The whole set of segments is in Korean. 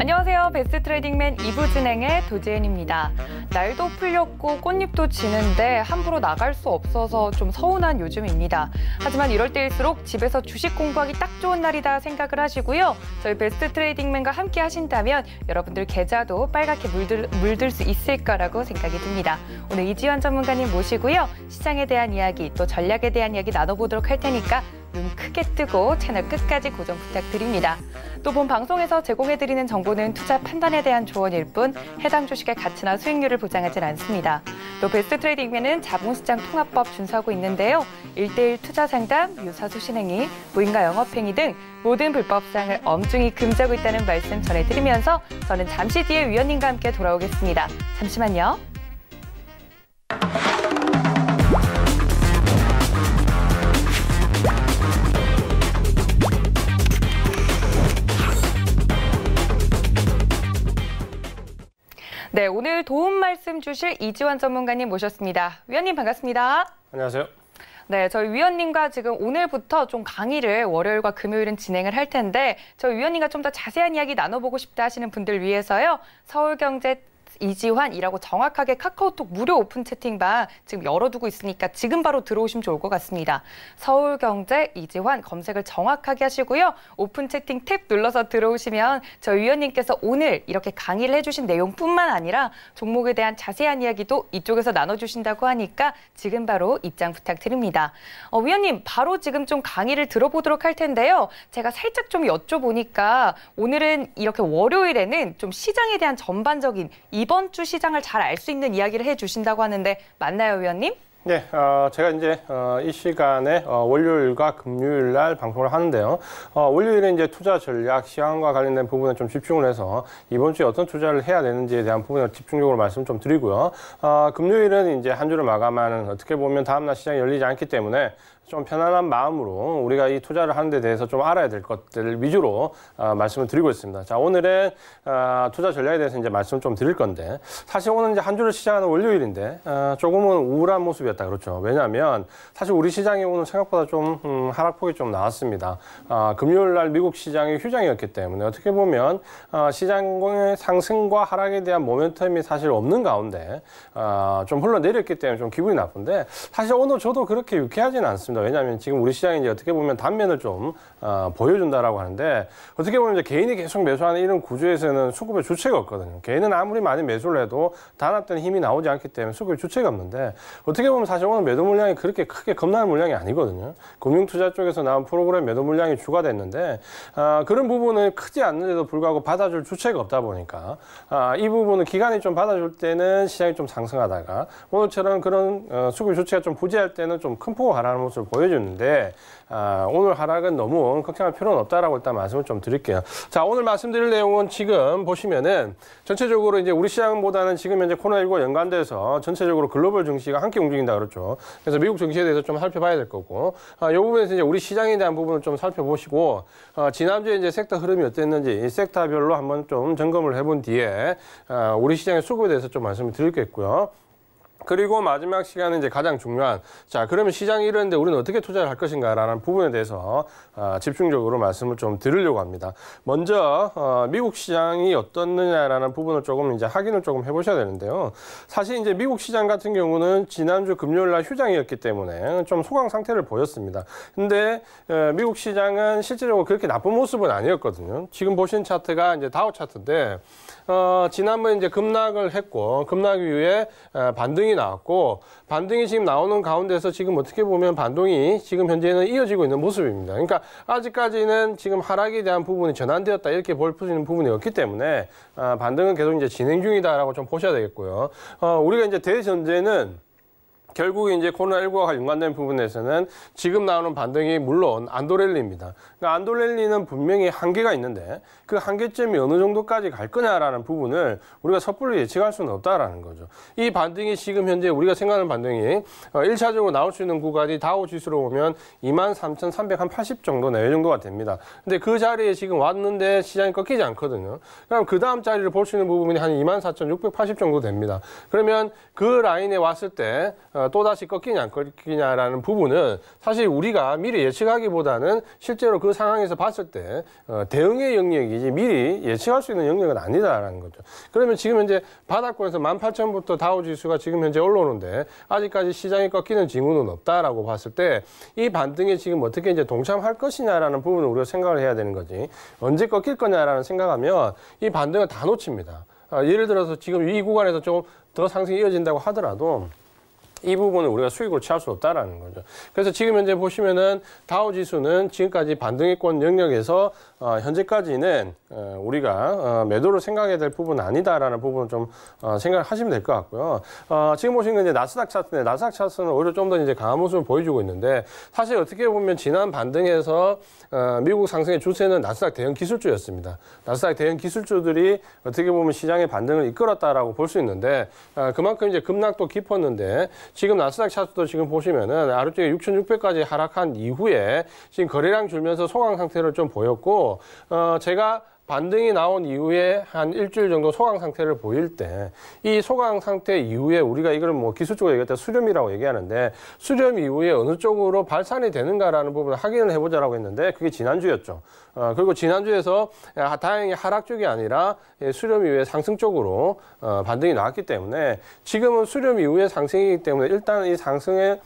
안녕하세요. 베스트 트레이딩맨 이부진행의 도지은입니다. 날도 풀렸고 꽃잎도 지는데 함부로 나갈 수 없어서 좀 서운한 요즘입니다. 하지만 이럴 때일수록 집에서 주식 공부하기 딱 좋은 날이다 생각을 하시고요. 저희 베스트 트레이딩맨과 함께 하신다면 여러분들 계좌도 빨갛게 물들, 물들 수 있을까라고 생각이 듭니다. 오늘 이지환 전문가님 모시고요. 시장에 대한 이야기 또 전략에 대한 이야기 나눠보도록 할 테니까 눈 크게 뜨고 채널 끝까지 고정 부탁드립니다. 또 본 방송에서 제공해드리는 정보는 투자 판단에 대한 조언일 뿐 해당 주식의 가치나 수익률을 보장하진 않습니다. 또 베스트 트레이딩에는 자본시장 통합법 준수하고 있는데요. 일대일 투자 상담, 유사수 신행위 무인가 영업행위 등 모든 불법 사항을 엄중히 금지하고 있다는 말씀 전해드리면서 저는 잠시 뒤에 위원님과 함께 돌아오겠습니다. 잠시만요. 네, 오늘 도움 말씀 주실 이지환 전문가님 모셨습니다. 위원님 반갑습니다. 안녕하세요. 네, 저희 위원님과 지금 오늘부터 좀 강의를 월요일과 금요일은 진행을 할 텐데 저희 위원님과 좀 더 자세한 이야기 나눠보고 싶다 하시는 분들 위해서요. 서울경제 이지환이라고 정확하게 카카오톡 무료 오픈 채팅방 지금 열어두고 있으니까 지금 바로 들어오시면 좋을 것 같습니다. 서울경제 이지환 검색을 정확하게 하시고요. 오픈 채팅 탭 눌러서 들어오시면 저희 위원님께서 오늘 이렇게 강의를 해주신 내용뿐만 아니라 종목에 대한 자세한 이야기도 이쪽에서 나눠주신다고 하니까 지금 바로 입장 부탁드립니다. 어, 위원님 바로 지금 좀 강의를 들어보도록 할 텐데요. 제가 살짝 좀 여쭤보니까 오늘은 이렇게 월요일에는 좀 시장에 대한 전반적인 이 이번 주 시장을 잘 알 수 있는 이야기를 해주신다고 하는데 맞나요, 위원님? 네, 어, 제가 이제 어, 이 시간에 어, 월요일과 금요일 날 방송을 하는데요. 어, 월요일은 이제 투자 전략, 시황과 관련된 부분에 좀 집중을 해서 이번 주에 어떤 투자를 해야 되는지에 대한 부분을 집중적으로 말씀 좀 드리고요. 어, 금요일은 이제 한 주를 마감하는 어떻게 보면 다음날 시장이 열리지 않기 때문에 좀 편안한 마음으로 우리가 이 투자를 하는 데 대해서 좀 알아야 될 것들 위주로 어, 말씀을 드리고 있습니다. 자, 오늘은 어, 투자 전략에 대해서 이제 말씀 을좀 드릴 건데 사실 오늘 이제 한 주를 시작하는 월요일인데 어, 조금은 우울한 모습이었다 그렇죠. 왜냐하면 사실 우리 시장이 오늘 생각보다 좀 음, 하락폭이 좀 나왔습니다. 아, 금요일 날 미국 시장이 휴장이었기 때문에 어떻게 보면 아, 시장의 상승과 하락에 대한 모멘텀이 사실 없는 가운데 아, 좀 흘러내렸기 때문에 좀 기분이 나쁜데 사실 오늘 저도 그렇게 유쾌하지는 않습니다. 왜냐하면 지금 우리 시장이 이제 어떻게 보면 단면을 좀 어, 보여준다라고 하는데 어떻게 보면 이제 개인이 계속 매수하는 이런 구조에서는 수급의 주체가 없거든요. 개인은 아무리 많이 매수를 해도 단합된 힘이 나오지 않기 때문에 수급의 주체가 없는데 어떻게 보면 사실 오늘 매도 물량이 그렇게 크게 겁나는 물량이 아니거든요. 금융투자 쪽에서 나온 프로그램 매도 물량이 추가됐는데 아, 그런 부분은 크지 않는데도 불구하고 받아줄 주체가 없다 보니까 아, 이 부분은 기간이 좀 받아줄 때는 시장이 좀 상승하다가 오늘처럼 그런 어, 수급 의 주체가 좀 부재할 때는 좀 큰 폭으로 하라는 모습 모습을 보여주는데 아, 오늘 하락은 너무 걱정할 필요는 없다라고 일단 말씀을 좀 드릴게요. 자 오늘 말씀드릴 내용은 지금 보시면은 전체적으로 이제 우리 시장보다는 지금 현재 코로나19 연관돼서 전체적으로 글로벌 증시가 함께 움직인다 그렇죠 그래서 미국 증시에 대해서 좀 살펴봐야 될 거고 아, 이 부분에서 이제 우리 시장에 대한 부분을 좀 살펴보시고 아, 지난주에 이제 섹터 흐름이 어땠는지 이 섹터별로 한번 좀 점검을 해본 뒤에 아, 우리 시장의 수급에 대해서 좀 말씀을 드릴겠고요. 그리고 마지막 시간은 이제 가장 중요한 자 그러면 시장이 이러는데 우리는 어떻게 투자를 할 것인가라는 부분에 대해서 어, 집중적으로 말씀을 좀 드리려고 합니다. 먼저 어, 미국 시장이 어떻느냐라는 부분을 조금 이제 확인을 조금 해보셔야 되는데요. 사실 이제 미국 시장 같은 경우는 지난주 금요일날 휴장이었기 때문에 좀 소강 상태를 보였습니다. 근데 어, 미국 시장은 실질적으로 그렇게 나쁜 모습은 아니었거든요. 지금 보신 차트가 이제 다우 차트인데 어, 지난번에 이제 급락을 했고 급락 위에 어, 반등이 나왔고 반등이 지금 나오는 가운데서 지금 어떻게 보면 반동이 지금 현재는 이어지고 있는 모습입니다. 그러니까 아직까지는 지금 하락에 대한 부분이 전환되었다 이렇게 볼 수 있는 부분이 없기 때문에 어, 반등은 계속 이제 진행 중이다라고 좀 보셔야 되겠고요. 어, 우리가 이제 대전제는 결국에 이제 코로나19와 연관된 부분에서는 지금 나오는 반등이 물론 안도렐리입니다. 그러니까 안도렐리는 분명히 한계가 있는데 그 한계점이 어느 정도까지 갈 거냐라는 부분을 우리가 섣불리 예측할 수는 없다라는 거죠. 이 반등이 지금 현재 우리가 생각하는 반등이 1차적으로 어, 나올 수 있는 구간이 다우 지수로 보면 23,380 정도 내외 정도가 됩니다. 근데 그 자리에 지금 왔는데 시장이 꺾이지 않거든요. 그럼 그 다음 자리를 볼 수 있는 부분이 한 24,680 정도 됩니다. 그러면 그 라인에 왔을 때 어, 어, 또다시 꺾이냐 안 꺾이냐라는 부분은 사실 우리가 미리 예측하기보다는 실제로 그 상황에서 봤을 때 어, 대응의 영역이지 미리 예측할 수 있는 영역은 아니다라는 거죠. 그러면 지금 현재 바닥권에서 18,000부터 다우지수가 지금 현재 올라오는데 아직까지 시장이 꺾이는 징후는 없다라고 봤을 때 이 반등에 지금 어떻게 이제 동참할 것이냐라는 부분을 우리가 생각을 해야 되는 거지. 언제 꺾일 거냐라는 생각하면 이 반등을 다 놓칩니다. 어, 예를 들어서 지금 이 구간에서 조금 더 상승이 이어진다고 하더라도 이 부분을 우리가 수익으로 취할 수 없다라는 거죠. 그래서 지금 현재 보시면은 다우 지수는 지금까지 반등의권 영역에서 어, 현재까지는 어, 우리가 어, 매도를 생각해야 될 부분은 아니다라는 부분 좀 생각하시면 될 것 같고요. 지금 보시는 건 이제 나스닥 차트인데 네, 나스닥 차트는 오히려 좀 더 이제 강한 모습을 보여주고 있는데 사실 어떻게 보면 지난 반등에서 미국 상승의 주세는 나스닥 대형 기술주였습니다. 나스닥 대형 기술주들이 어떻게 보면 시장의 반등을 이끌었다라고 볼 수 있는데 그만큼 이제 급락도 깊었는데 지금 나스닥 차트도 지금 보시면은 아래쪽에 6,600까지 하락한 이후에 지금 거래량 줄면서 소강 상태를 좀 보였고 어, 제가 반등이 나온 이후에 한 일주일 정도 소강 상태를 보일 때 이 소강 상태 이후에 우리가 이걸 뭐 기술적으로 얘기할 때 수렴이라고 얘기하는데 수렴 이후에 어느 쪽으로 발산이 되는가라는 부분을 확인을 해보자라고 했는데 그게 지난주였죠. 어, 그리고 지난주에서 아, 다행히 하락 쪽이 아니라 예, 수렴 이후에 상승 쪽으로 어, 반등이 나왔기 때문에 지금은 수렴 이후에 상승이기 때문에 일단 이 상승의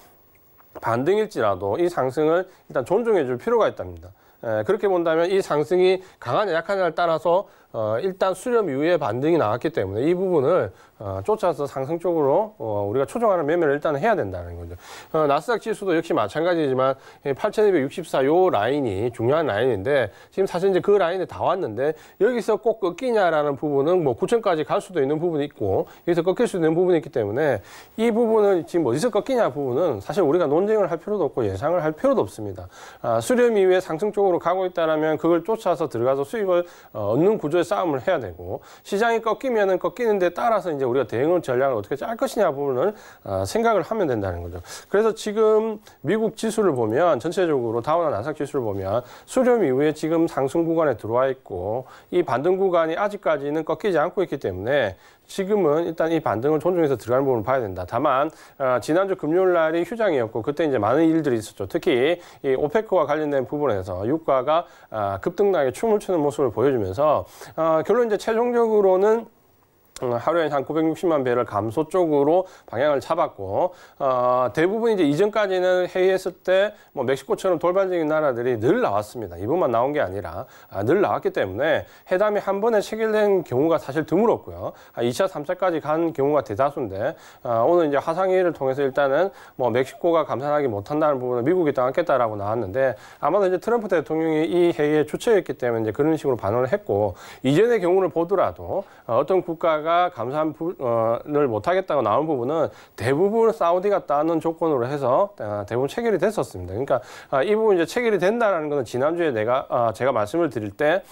반등일지라도 이 상승을 일단 존중해 줄 필요가 있답니다. 예, 그렇게 본다면 이 상승이 강한약한에 따라서 어, 일단 수렴 이후에 반등이 나왔기 때문에 이 부분을 어, 쫓아서 상승 쪽으로 어, 우리가 초정하는 매매를 일단 해야 된다는 거죠. 어, 나스닥 지수도 역시 마찬가지지만 8,264 요 라인이 중요한 라인인데 지금 사실 이제 그 라인에 다 왔는데 여기서 꼭 꺾이냐라는 부분은 뭐 9,000까지 갈 수도 있는 부분이 있고 여기서 꺾일 수 있는 부분이 있기 때문에 이 부분을 지금 어디서 꺾이냐 부분은 사실 우리가 논쟁을 할 필요도 없고 예상을 할 필요도 없습니다. 아, 수렴 이후에 상승 쪽으로 가고 있다라면 그걸 쫓아서 들어가서 수익을 어, 얻는 구조의 싸움을 해야 되고 시장이 꺾이면은 꺾이는데 따라서 이제 우리가 대응 전략을 어떻게 짤 것이냐 부분을 아, 생각을 하면 된다는 거죠. 그래서 지금 미국 지수를 보면 전체적으로 다우나 나삭 지수를 보면 수렴 이후에 지금 상승 구간에 들어와 있고 이 반등 구간이 아직까지는 꺾이지 않고 있기 때문에 지금은 일단 이 반등을 존중해서 들어가는 부분을 봐야 된다. 다만 어, 지난주 금요일 날이 휴장이었고 그때 이제 많은 일들이 있었죠. 특히 이 오페크와 관련된 부분에서 유가가 어, 아, 급등나게 춤을 추는 모습을 보여주면서 어, 결론 이제 최종적으로는 어, 하루에 한 960만 배를 감소 쪽으로 방향을 잡았고 어, 대부분 이제 이전까지는 회의했을 때 뭐 멕시코처럼 돌발적인 나라들이 늘 나왔습니다. 이분만 나온 게 아니라 아, 늘 나왔기 때문에 회담이 한 번에 체결된 경우가 사실 드물었고요. 아, 2차, 3차까지 간 경우가 대다수인데 아, 오늘 이제 화상회의를 통해서 일단은 뭐 멕시코가 감산하기 못한다는 부분은 미국이 당하겠다라고 나왔는데 아마도 이제 트럼프 대통령이 이 회의의 주체였기 때문에 이제 그런 식으로 반응을 했고 이전의 경우를 보더라도 어떤 국가 이사가 감산을 못하겠다고 나온 부분은 대부분 사우디가 따는 조건으로 해서 아, 대부분 체결이 됐었습니다. 그러니까 아, 이 부분 이제 체결이 된다라는 것은 지난주에 내가 아, 제가 말씀을 드릴 때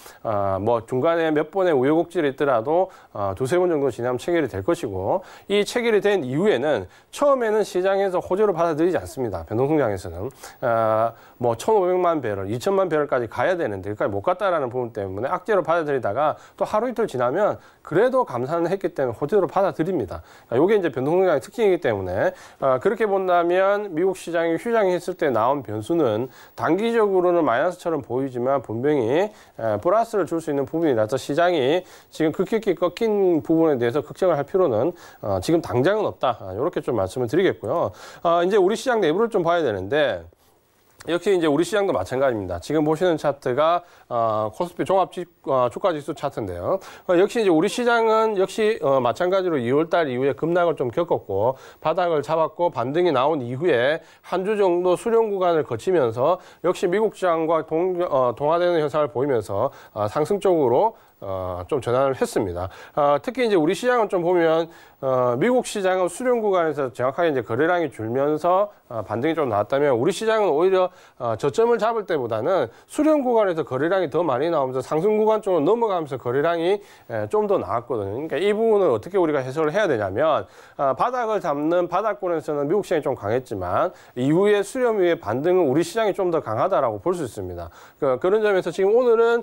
뭐 중간에 몇 번의 우여곡절이 있더라도 두세 번 정도 지나면 체결이 될 것이고 이 체결이 된 이후에는 처음에는 시장에서 호재로 받아들이지 않습니다. 변동성장에서는 뭐 1,500만 배럴, 2천만 배럴까지 가야 되는데 그까지 못 갔다라는 부분 때문에 악재로 받아들이다가 또 하루 이틀 지나면 그래도 감산 판단했기 때문에 호재로 받아들입니다. 이게 그러니까 이제 변동성장의 특징이기 때문에 아, 그렇게 본다면 미국 시장이 휴장했을 때 나온 변수는 단기적으로는 마이너스처럼 보이지만 분명히 플러스를 줄 수 있는 부분이라서 시장이 지금 급히 꺾인 부분에 대해서 걱정을 할 필요는 어, 지금 당장은 없다. 이렇게 아, 좀 말씀을 드리겠고요. 아, 이제 우리 시장 내부를 좀 봐야 되는데 역시 이제 우리 시장도 마찬가지입니다. 지금 보시는 차트가 어, 코스피 종합 어, 주가 지수 차트인데요. 어, 역시 이제 우리 시장은 역시 어, 마찬가지로 2월달 이후에 급락을 좀 겪었고 바닥을 잡았고 반등이 나온 이후에 한 주 정도 수령 구간을 거치면서 역시 미국 시장과 동, 어, 동화되는 현상을 보이면서 어, 상승 쪽으로 어, 좀 전환을 했습니다. 어, 특히 이제 우리 시장은 좀 보면 어, 미국 시장은 수령 구간에서 정확하게 이제 거래량이 줄면서 어, 반등이 좀 나왔다면 우리 시장은 오히려 어, 저점을 잡을 때보다는 수령 구간에서 거래량이 더 많이 나오면서 상승 구간 쪽으로 넘어가면서 거래량이 좀 더 나왔거든요. 그러니까 이 부분을 어떻게 우리가 해석을 해야 되냐면 바닥을 잡는 바닥권에서는 미국 시장이 좀 강했지만 이후에 수렴 위에 반등은 우리 시장이 좀 더 강하다라고 볼 수 있습니다. 그, 그런 점에서 지금 오늘은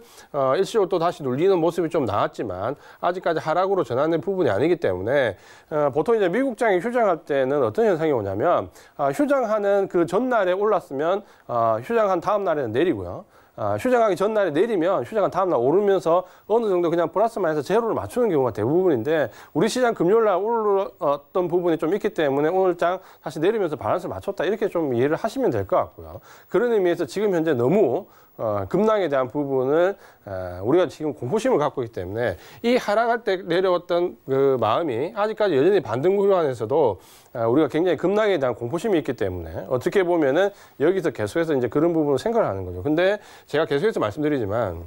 일시적으로 또 다시 눌리는 모습이 좀 나왔지만 아직까지 하락으로 전환된 부분이 아니기 때문에 어, 보통 이제 미국장이 휴장할 때는 어떤 현상이 오냐면 아, 휴장하는 그 전날에 올랐으면 아, 휴장한 다음 날에는 내리고요. 아, 휴장하기 전날에 내리면 휴장한 다음날 오르면서 어느 정도 그냥 플러스 마이너스 제로를 맞추는 경우가 대부분인데 우리 시장 금요일날 올랐던 부분이 좀 있기 때문에 오늘장 다시 내리면서 바란스를 맞췄다 이렇게 좀 이해를 하시면 될 것 같고요. 그런 의미에서 지금 현재 너무 어, 급락에 대한 부분을 어, 우리가 지금 공포심을 갖고 있기 때문에 이 하락할 때 내려왔던 그 마음이 아직까지 여전히 반등 구조안에서도 어, 우리가 굉장히 급락에 대한 공포심이 있기 때문에 어떻게 보면은 여기서 계속해서 이제 그런 부분을 생각을 하는 거죠. 근데 제가 계속해서 말씀드리지만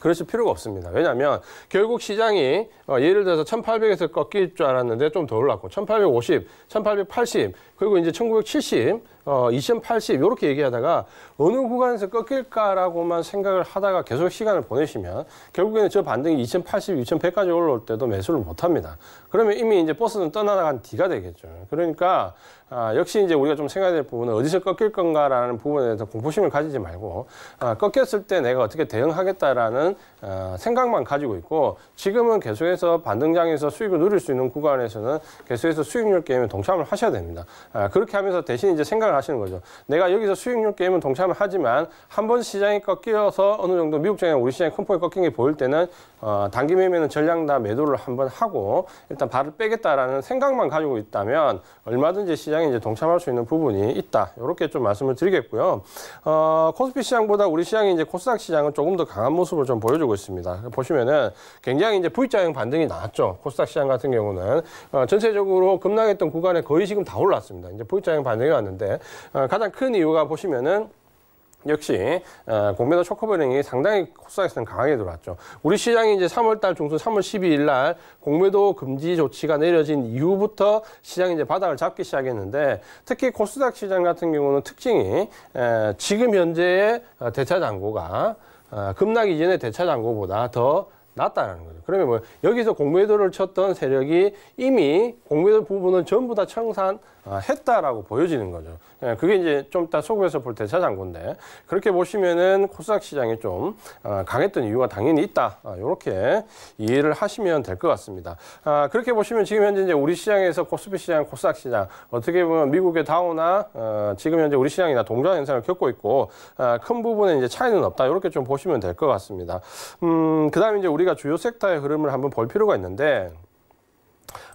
그러실 필요가 없습니다. 왜냐하면 결국 시장이 어, 예를 들어서 1800에서 꺾일 줄 알았는데 좀 더 올랐고 1850, 1880 그리고 이제 1970 어, 2,080 이렇게 얘기하다가 어느 구간에서 꺾일까라고만 생각을 하다가 계속 시간을 보내시면 결국에는 저 반등이 2,080, 2,100까지 올라올 때도 매수를 못합니다. 그러면 이미 이제 버스는 떠나간 뒤가 되겠죠. 그러니까 아, 역시 이제 우리가 좀 생각해야 될 부분은 어디서 꺾일 건가라는 부분에 대해서 공포심을 가지지 말고 아, 꺾였을 때 내가 어떻게 대응하겠다라는 아, 생각만 가지고 있고 지금은 계속해서 반등장에서 수익을 누릴 수 있는 구간에서는 계속해서 수익률 게임에 동참을 하셔야 됩니다. 아, 그렇게 하면서 대신 이제 생각을 생각을 하시는 거죠. 내가 여기서 수익률 게임은 동참을 하지만 한 번 시장이 꺾여서 어느 정도 미국 장이나 우리 시장이 큰 폭이 꺾인 게 보일 때는 어, 단기 매매는 전량 다 매도를 한 번 하고 일단 발을 빼겠다라는 생각만 가지고 있다면 얼마든지 시장에 이제 동참할 수 있는 부분이 있다. 이렇게 좀 말씀을 드리겠고요. 어, 코스피 시장보다 우리 시장이 이제 코스닥 시장은 조금 더 강한 모습을 좀 보여주고 있습니다. 보시면은 굉장히 이제 V자형 반등이 나왔죠. 코스닥 시장 같은 경우는 어, 전체적으로 급락했던 구간에 거의 지금 다 올랐습니다. 이제 V자형 반등이 왔는데 어, 가장 큰 이유가 보시면은 역시 어, 공매도 초코버링이 상당히 코스닥에서는 강하게 들어왔죠. 우리 시장이 이제 3월달 중순 3월 12일 날 공매도 금지 조치가 내려진 이후부터 시장이 이제 바닥을 잡기 시작했는데 특히 코스닥 시장 같은 경우는 특징이 지금 현재의 어, 대차 잔고가 급락 이전의 대차 잔고보다 더 낮다라는 거죠. 그러면 뭐 여기서 공매도를 쳤던 세력이 이미 공매도 부분을 전부 다 청산했다라고 보여지는 거죠. 예, 그게 이제 좀 이따 소구에서 볼대차장건데 그렇게 보시면은 코스닥 시장이 좀 아, 강했던 이유가 당연히 있다. 이렇게 아, 이해를 하시면 될 것 같습니다. 아, 그렇게 보시면 지금 현재 이제 우리 시장에서 코스피 시장, 코스닥 시장 어떻게 보면 미국의 다우나 어, 지금 현재 우리 시장이나 동전 현상을 겪고 있고 큰 부분에 이제 차이는 없다. 이렇게 좀 보시면 될 것 같습니다. 음, 그다음에 이제 우리 우리가 주요 섹터의 흐름을 한번 볼 필요가 있는데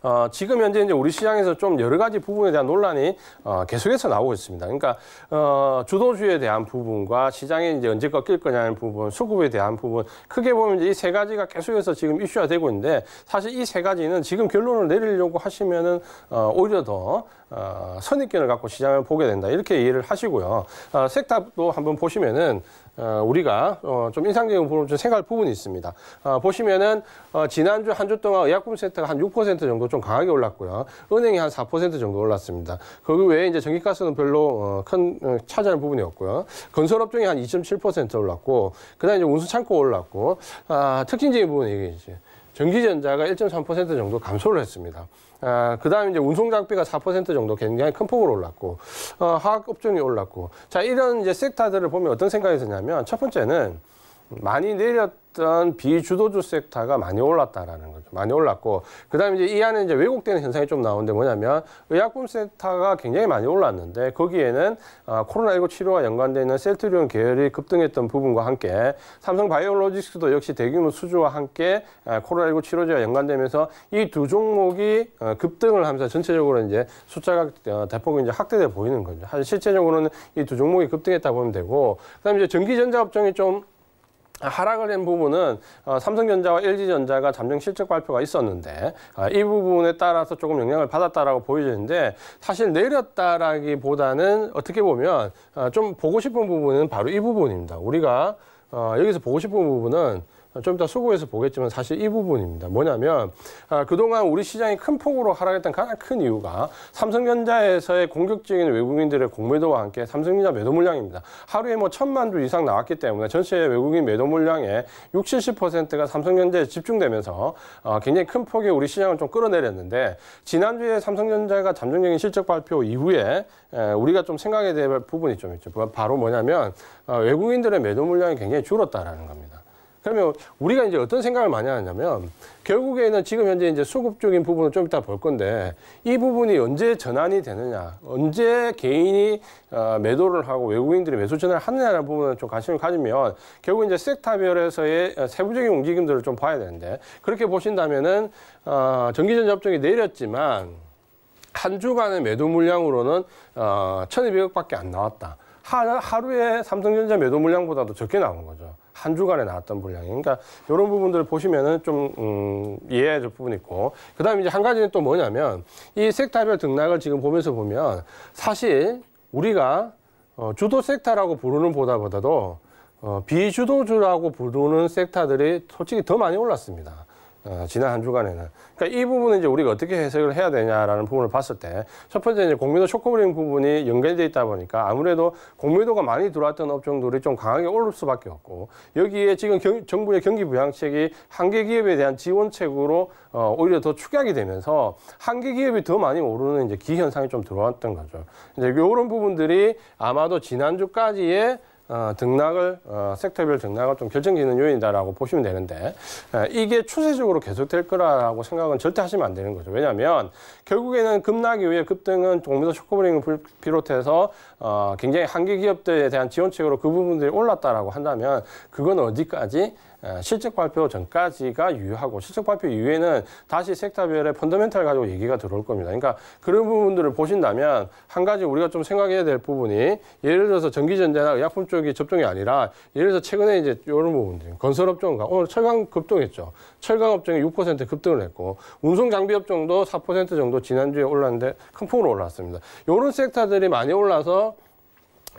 어, 지금 현재 이제 우리 시장에서 좀 여러 가지 부분에 대한 논란이 어, 계속해서 나오고 있습니다. 그러니까 어, 주도주에 대한 부분과 시장이 이제 언제 꺾일 거냐는 부분, 수급에 대한 부분, 크게 보면 이제 이세 가지가 계속해서 지금 이슈화되고 있는데 사실 이 세 가지는 지금 결론을 내리려고 하시면은 어, 오히려 더 어, 선입견을 갖고 시장을 보게 된다 이렇게 이해를 하시고요. 어, 색탑도 한번 보시면은 어, 우리가 어, 좀 인상적인 부분 좀 생각할 부분이 있습니다. 어, 보시면은 어, 지난주 한 주 동안 의약품센터가 한 6% 정도 좀 강하게 올랐고요. 은행이 한 4% 정도 올랐습니다. 그 외에 이제 전기가스는 별로 어, 큰 어, 차지하는 부분이 없고요. 건설업종이 한 2.7% 올랐고 그다음에 이제 운수창고 올랐고 아, 특징적인 부분이 이게 이제 전기전자가 1.3% 정도 감소를 했습니다. 아, 그 다음에 이제 운송 장비가 4% 정도 굉장히 큰 폭으로 올랐고, 어, 화학업종이 올랐고. 자, 이런 이제 섹터들을 보면 어떤 생각이 드냐면, 첫 번째는 많이 내렸던 비주도주 섹터가 많이 올랐다라는 거죠. 많이 올랐고 그다음에 이제 이 안에 이제 왜곡되는 현상이 좀 나오는데 뭐냐면 의약품 섹터가 굉장히 많이 올랐는데 거기에는 아, 코로나19 치료와 연관돼 있는 셀트리온 계열이 급등했던 부분과 함께 삼성 바이오로직스도 역시 대규모 수주와 함께 아, 코로나19 치료제와 연관되면서 이 두 종목이 어, 급등을 하면서 전체적으로 이제 숫자가 어, 대폭 이제 확대돼 보이는 거죠. 사실 실제적으로는 이 두 종목이 급등했다 보면 되고 그다음에 이제 전기전자 업종이 좀 하락을 한 부분은 어, 삼성전자와 LG전자가 잠정 실적 발표가 있었는데 아, 이 부분에 따라서 조금 영향을 받았다라고 보여지는데 사실 내렸다라기보다는 어떻게 보면 아, 좀 보고 싶은 부분은 바로 이 부분입니다. 우리가 어, 여기서 보고 싶은 부분은 좀 이따 수고해서 보겠지만 사실 이 부분입니다. 뭐냐면 아, 그동안 우리 시장이 큰 폭으로 하락했던 가장 큰 이유가 삼성전자에서의 공격적인 외국인들의 공매도와 함께 삼성전자 매도 물량입니다. 하루에 뭐 천만 주 이상 나왔기 때문에 전체 외국인 매도 물량의 60, 70%가 삼성전자에 집중되면서 어, 굉장히 큰 폭의 우리 시장을 좀 끌어내렸는데 지난주에 삼성전자가 잠정적인 실적 발표 이후에 에, 우리가 좀 생각해야 될 부분이 좀 있죠. 바로 뭐냐면 어, 외국인들의 매도 물량이 굉장히 줄었다라는 겁니다. 그러면 우리가 이제 어떤 생각을 많이 하냐면 결국에는 지금 현재 이제 수급적인 부분을 좀 이따 볼 건데 이 부분이 언제 전환이 되느냐, 언제 개인이 어, 매도를 하고 외국인들이 매수 전환을 하느냐라는 부분을 좀 관심을 가지면 결국 이제 섹터별에서의 어, 세부적인 움직임들을 좀 봐야 되는데 그렇게 보신다면은 어, 전기전자 업종이 내렸지만 한 주간의 매도 물량으로는 어, 1,200억밖에 안 나왔다. 하루에 삼성전자 매도 물량보다도 적게 나온 거죠. 한 주간에 나왔던 분량이. 그러니까 이런 부분들을 보시면은 좀 음, 이해해줄 부분이 있고. 그다음에 이제 한 가지는 또 뭐냐면 이 섹터별 등락을 지금 보면서 보면 사실 우리가 어, 주도 섹터라고 부르는 보다보다도 어, 비주도주라고 부르는 섹터들이 솔직히 더 많이 올랐습니다. 어, 지난 한 주간에는. 그러니까 이 부분은 이제 우리가 어떻게 해석을 해야 되냐라는 부분을 봤을 때 첫 번째 이제 공매도 쇼크브링 부분이 연결돼 있다 보니까 아무래도 공매도가 많이 들어왔던 업종들이 좀 강하게 오를 수밖에 없고 여기에 지금 경, 정부의 경기 부양책이 한개 기업에 대한 지원책으로 어, 오히려 더 축약이 되면서 한개 기업이 더 많이 오르는 이제 기현상이 좀 들어왔던 거죠. 이제 이런 부분들이 아마도 지난주까지의 어, 등락을 어, 섹터별 등락을 좀 결정짓는 요인이다라고 보시면 되는데 에, 어, 이게 추세적으로 계속될 거라고 생각은 절대 하시면 안 되는 거죠. 왜냐하면 결국에는 급락 이후에 급등은 종목도 쇼크브링을 비롯해서 어, 굉장히 한계 기업들에 대한 지원책으로 그 부분들이 올랐다라고 한다면 그건 어디까지 실적 발표 전까지가 유효하고 실적 발표 이후에는 다시 섹터별의 펀더멘탈 가지고 얘기가 들어올 겁니다. 그러니까 그런 부분들을 보신다면 한 가지 우리가 좀 생각해야 될 부분이 예를 들어서 전기전자나 의약품 쪽이 접종이 아니라 예를 들어서 최근에 이제 이런 부분들 건설업종과 오늘 어, 철강 급등했죠. 철강업종이 6% 급등을 했고 운송장비업종도 4% 정도 지난주에 올랐는데 큰 폭으로 올랐습니다. 이런 섹터들이 많이 올라서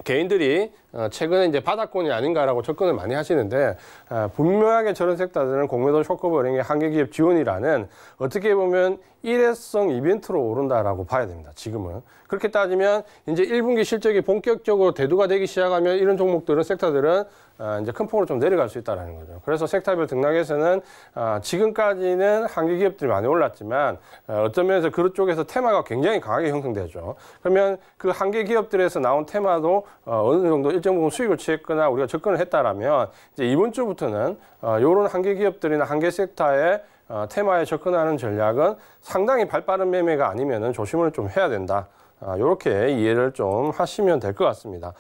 개인들이 어, 최근에 이제 바닥권이 아닌가라고 접근을 많이 하시는데 아, 분명하게 저런 섹터들은 공매도 쇼크버링의 한계기업 지원이라는 어떻게 보면 일회성 이벤트로 오른다라고 봐야 됩니다. 지금은. 그렇게 따지면 이제 1분기 실적이 본격적으로 대두가 되기 시작하면 이런 종목들은 섹터들은 아, 이제 큰 폭으로 좀 내려갈 수 있다는 거죠. 그래서 섹터별 등락에서는 아, 지금까지는 한계 기업들이 많이 올랐지만 어떤 면에서 그런 쪽에서 테마가 굉장히 강하게 형성되죠. 그러면 그 한계 기업들에서 나온 테마도 어, 어느 정도 일정 부분 수익을 취했거나 우리가 접근을 했다라면 이제 이번 주부터는 어, 이런 한계 기업들이나 한계 섹터에 어, 테마에 접근하는 전략은 상당히 발빠른 매매가 아니면은 조심을 좀 해야 된다. 아, 어, 이렇게 이해를 좀 하시면 될 것 같습니다.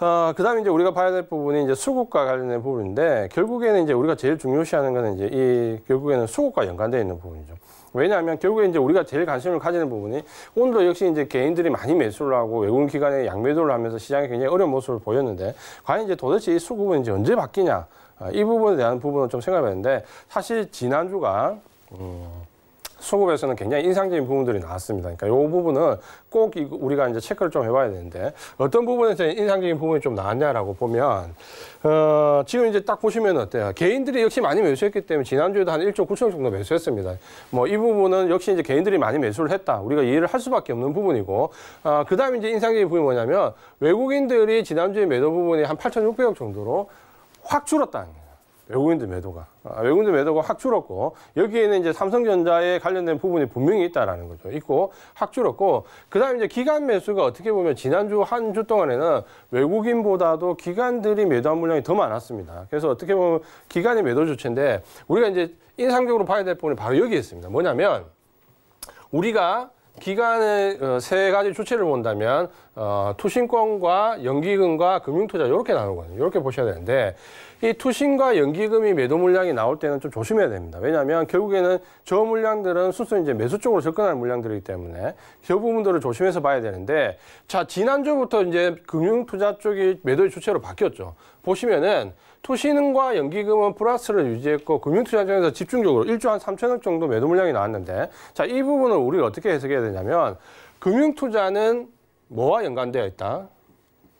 어, 그 다음에 이제 우리가 봐야 될 부분이 이제 수급과 관련된 부분인데 결국에는 이제 우리가 제일 중요시하는 것은 이제 이 결국에는 수급과 연관되어 있는 부분이죠. 왜냐하면 결국에 이제 우리가 제일 관심을 가지는 부분이 오늘도 역시 이제 개인들이 많이 매수를 하고 외국인 기관에 양매도를 하면서 시장이 굉장히 어려운 모습을 보였는데 과연 이제 도대체 이 수급은 이제 언제 바뀌냐 아, 이 부분에 대한 부분을좀 생각해봤는데 사실 지난주가 음. 수급에서는 굉장히 인상적인 부분들이 나왔습니다. 그러니까 이 부분은 꼭 우리가 이제 체크를 좀 해봐야 되는데 어떤 부분에서 인상적인 부분이 좀 나왔냐라고 보면 어, 지금 이제 딱 보시면 어때요? 개인들이 역시 많이 매수했기 때문에 지난주에도 한 1조 9천억 정도 매수했습니다. 뭐 이 부분은 역시 이제 개인들이 많이 매수를 했다. 우리가 이해를 할 수밖에 없는 부분이고 어, 아, 그 다음에 이제 인상적인 부분이 뭐냐면 외국인들이 지난주에 매도 부분이 한 8,600억 정도로 확 줄었다는 거예요. 외국인들 매도가 아, 외국인들 매도가 확 줄었고 여기에는 이제 삼성전자에 관련된 부분이 분명히 있다라는 거죠. 있고 확 줄었고 그다음에 이제 기간 매수가 어떻게 보면 지난주 한 주 동안에는 외국인보다도 기관들이 매도한 물량이 더 많았습니다. 그래서 어떻게 보면 기간의 매도 주체인데 우리가 이제 인상적으로 봐야 될 부분이 바로 여기에 있습니다. 뭐냐면 우리가 기간의 어, 세 가지 주체를 본다면 어, 투신권과 연기금과 금융투자 이렇게 나누거든요. 이렇게 보셔야 되는데 이 투신과 연기금이 매도 물량이 나올 때는 좀 조심해야 됩니다. 왜냐하면 결국에는 저 물량들은 순수 이제 매수 쪽으로 접근할 물량들이기 때문에 그 부분들을 조심해서 봐야 되는데 자 지난주부터 이제 금융투자 쪽이 매도의 주체로 바뀌었죠. 보시면은 투신과 연기금은 플러스를 유지했고 금융투자장에서 집중적으로 1조 한 3천억 정도 매도 물량이 나왔는데 자 이 부분을 우리가 어떻게 해석해야 되냐면 금융투자는 뭐와 연관되어 있다?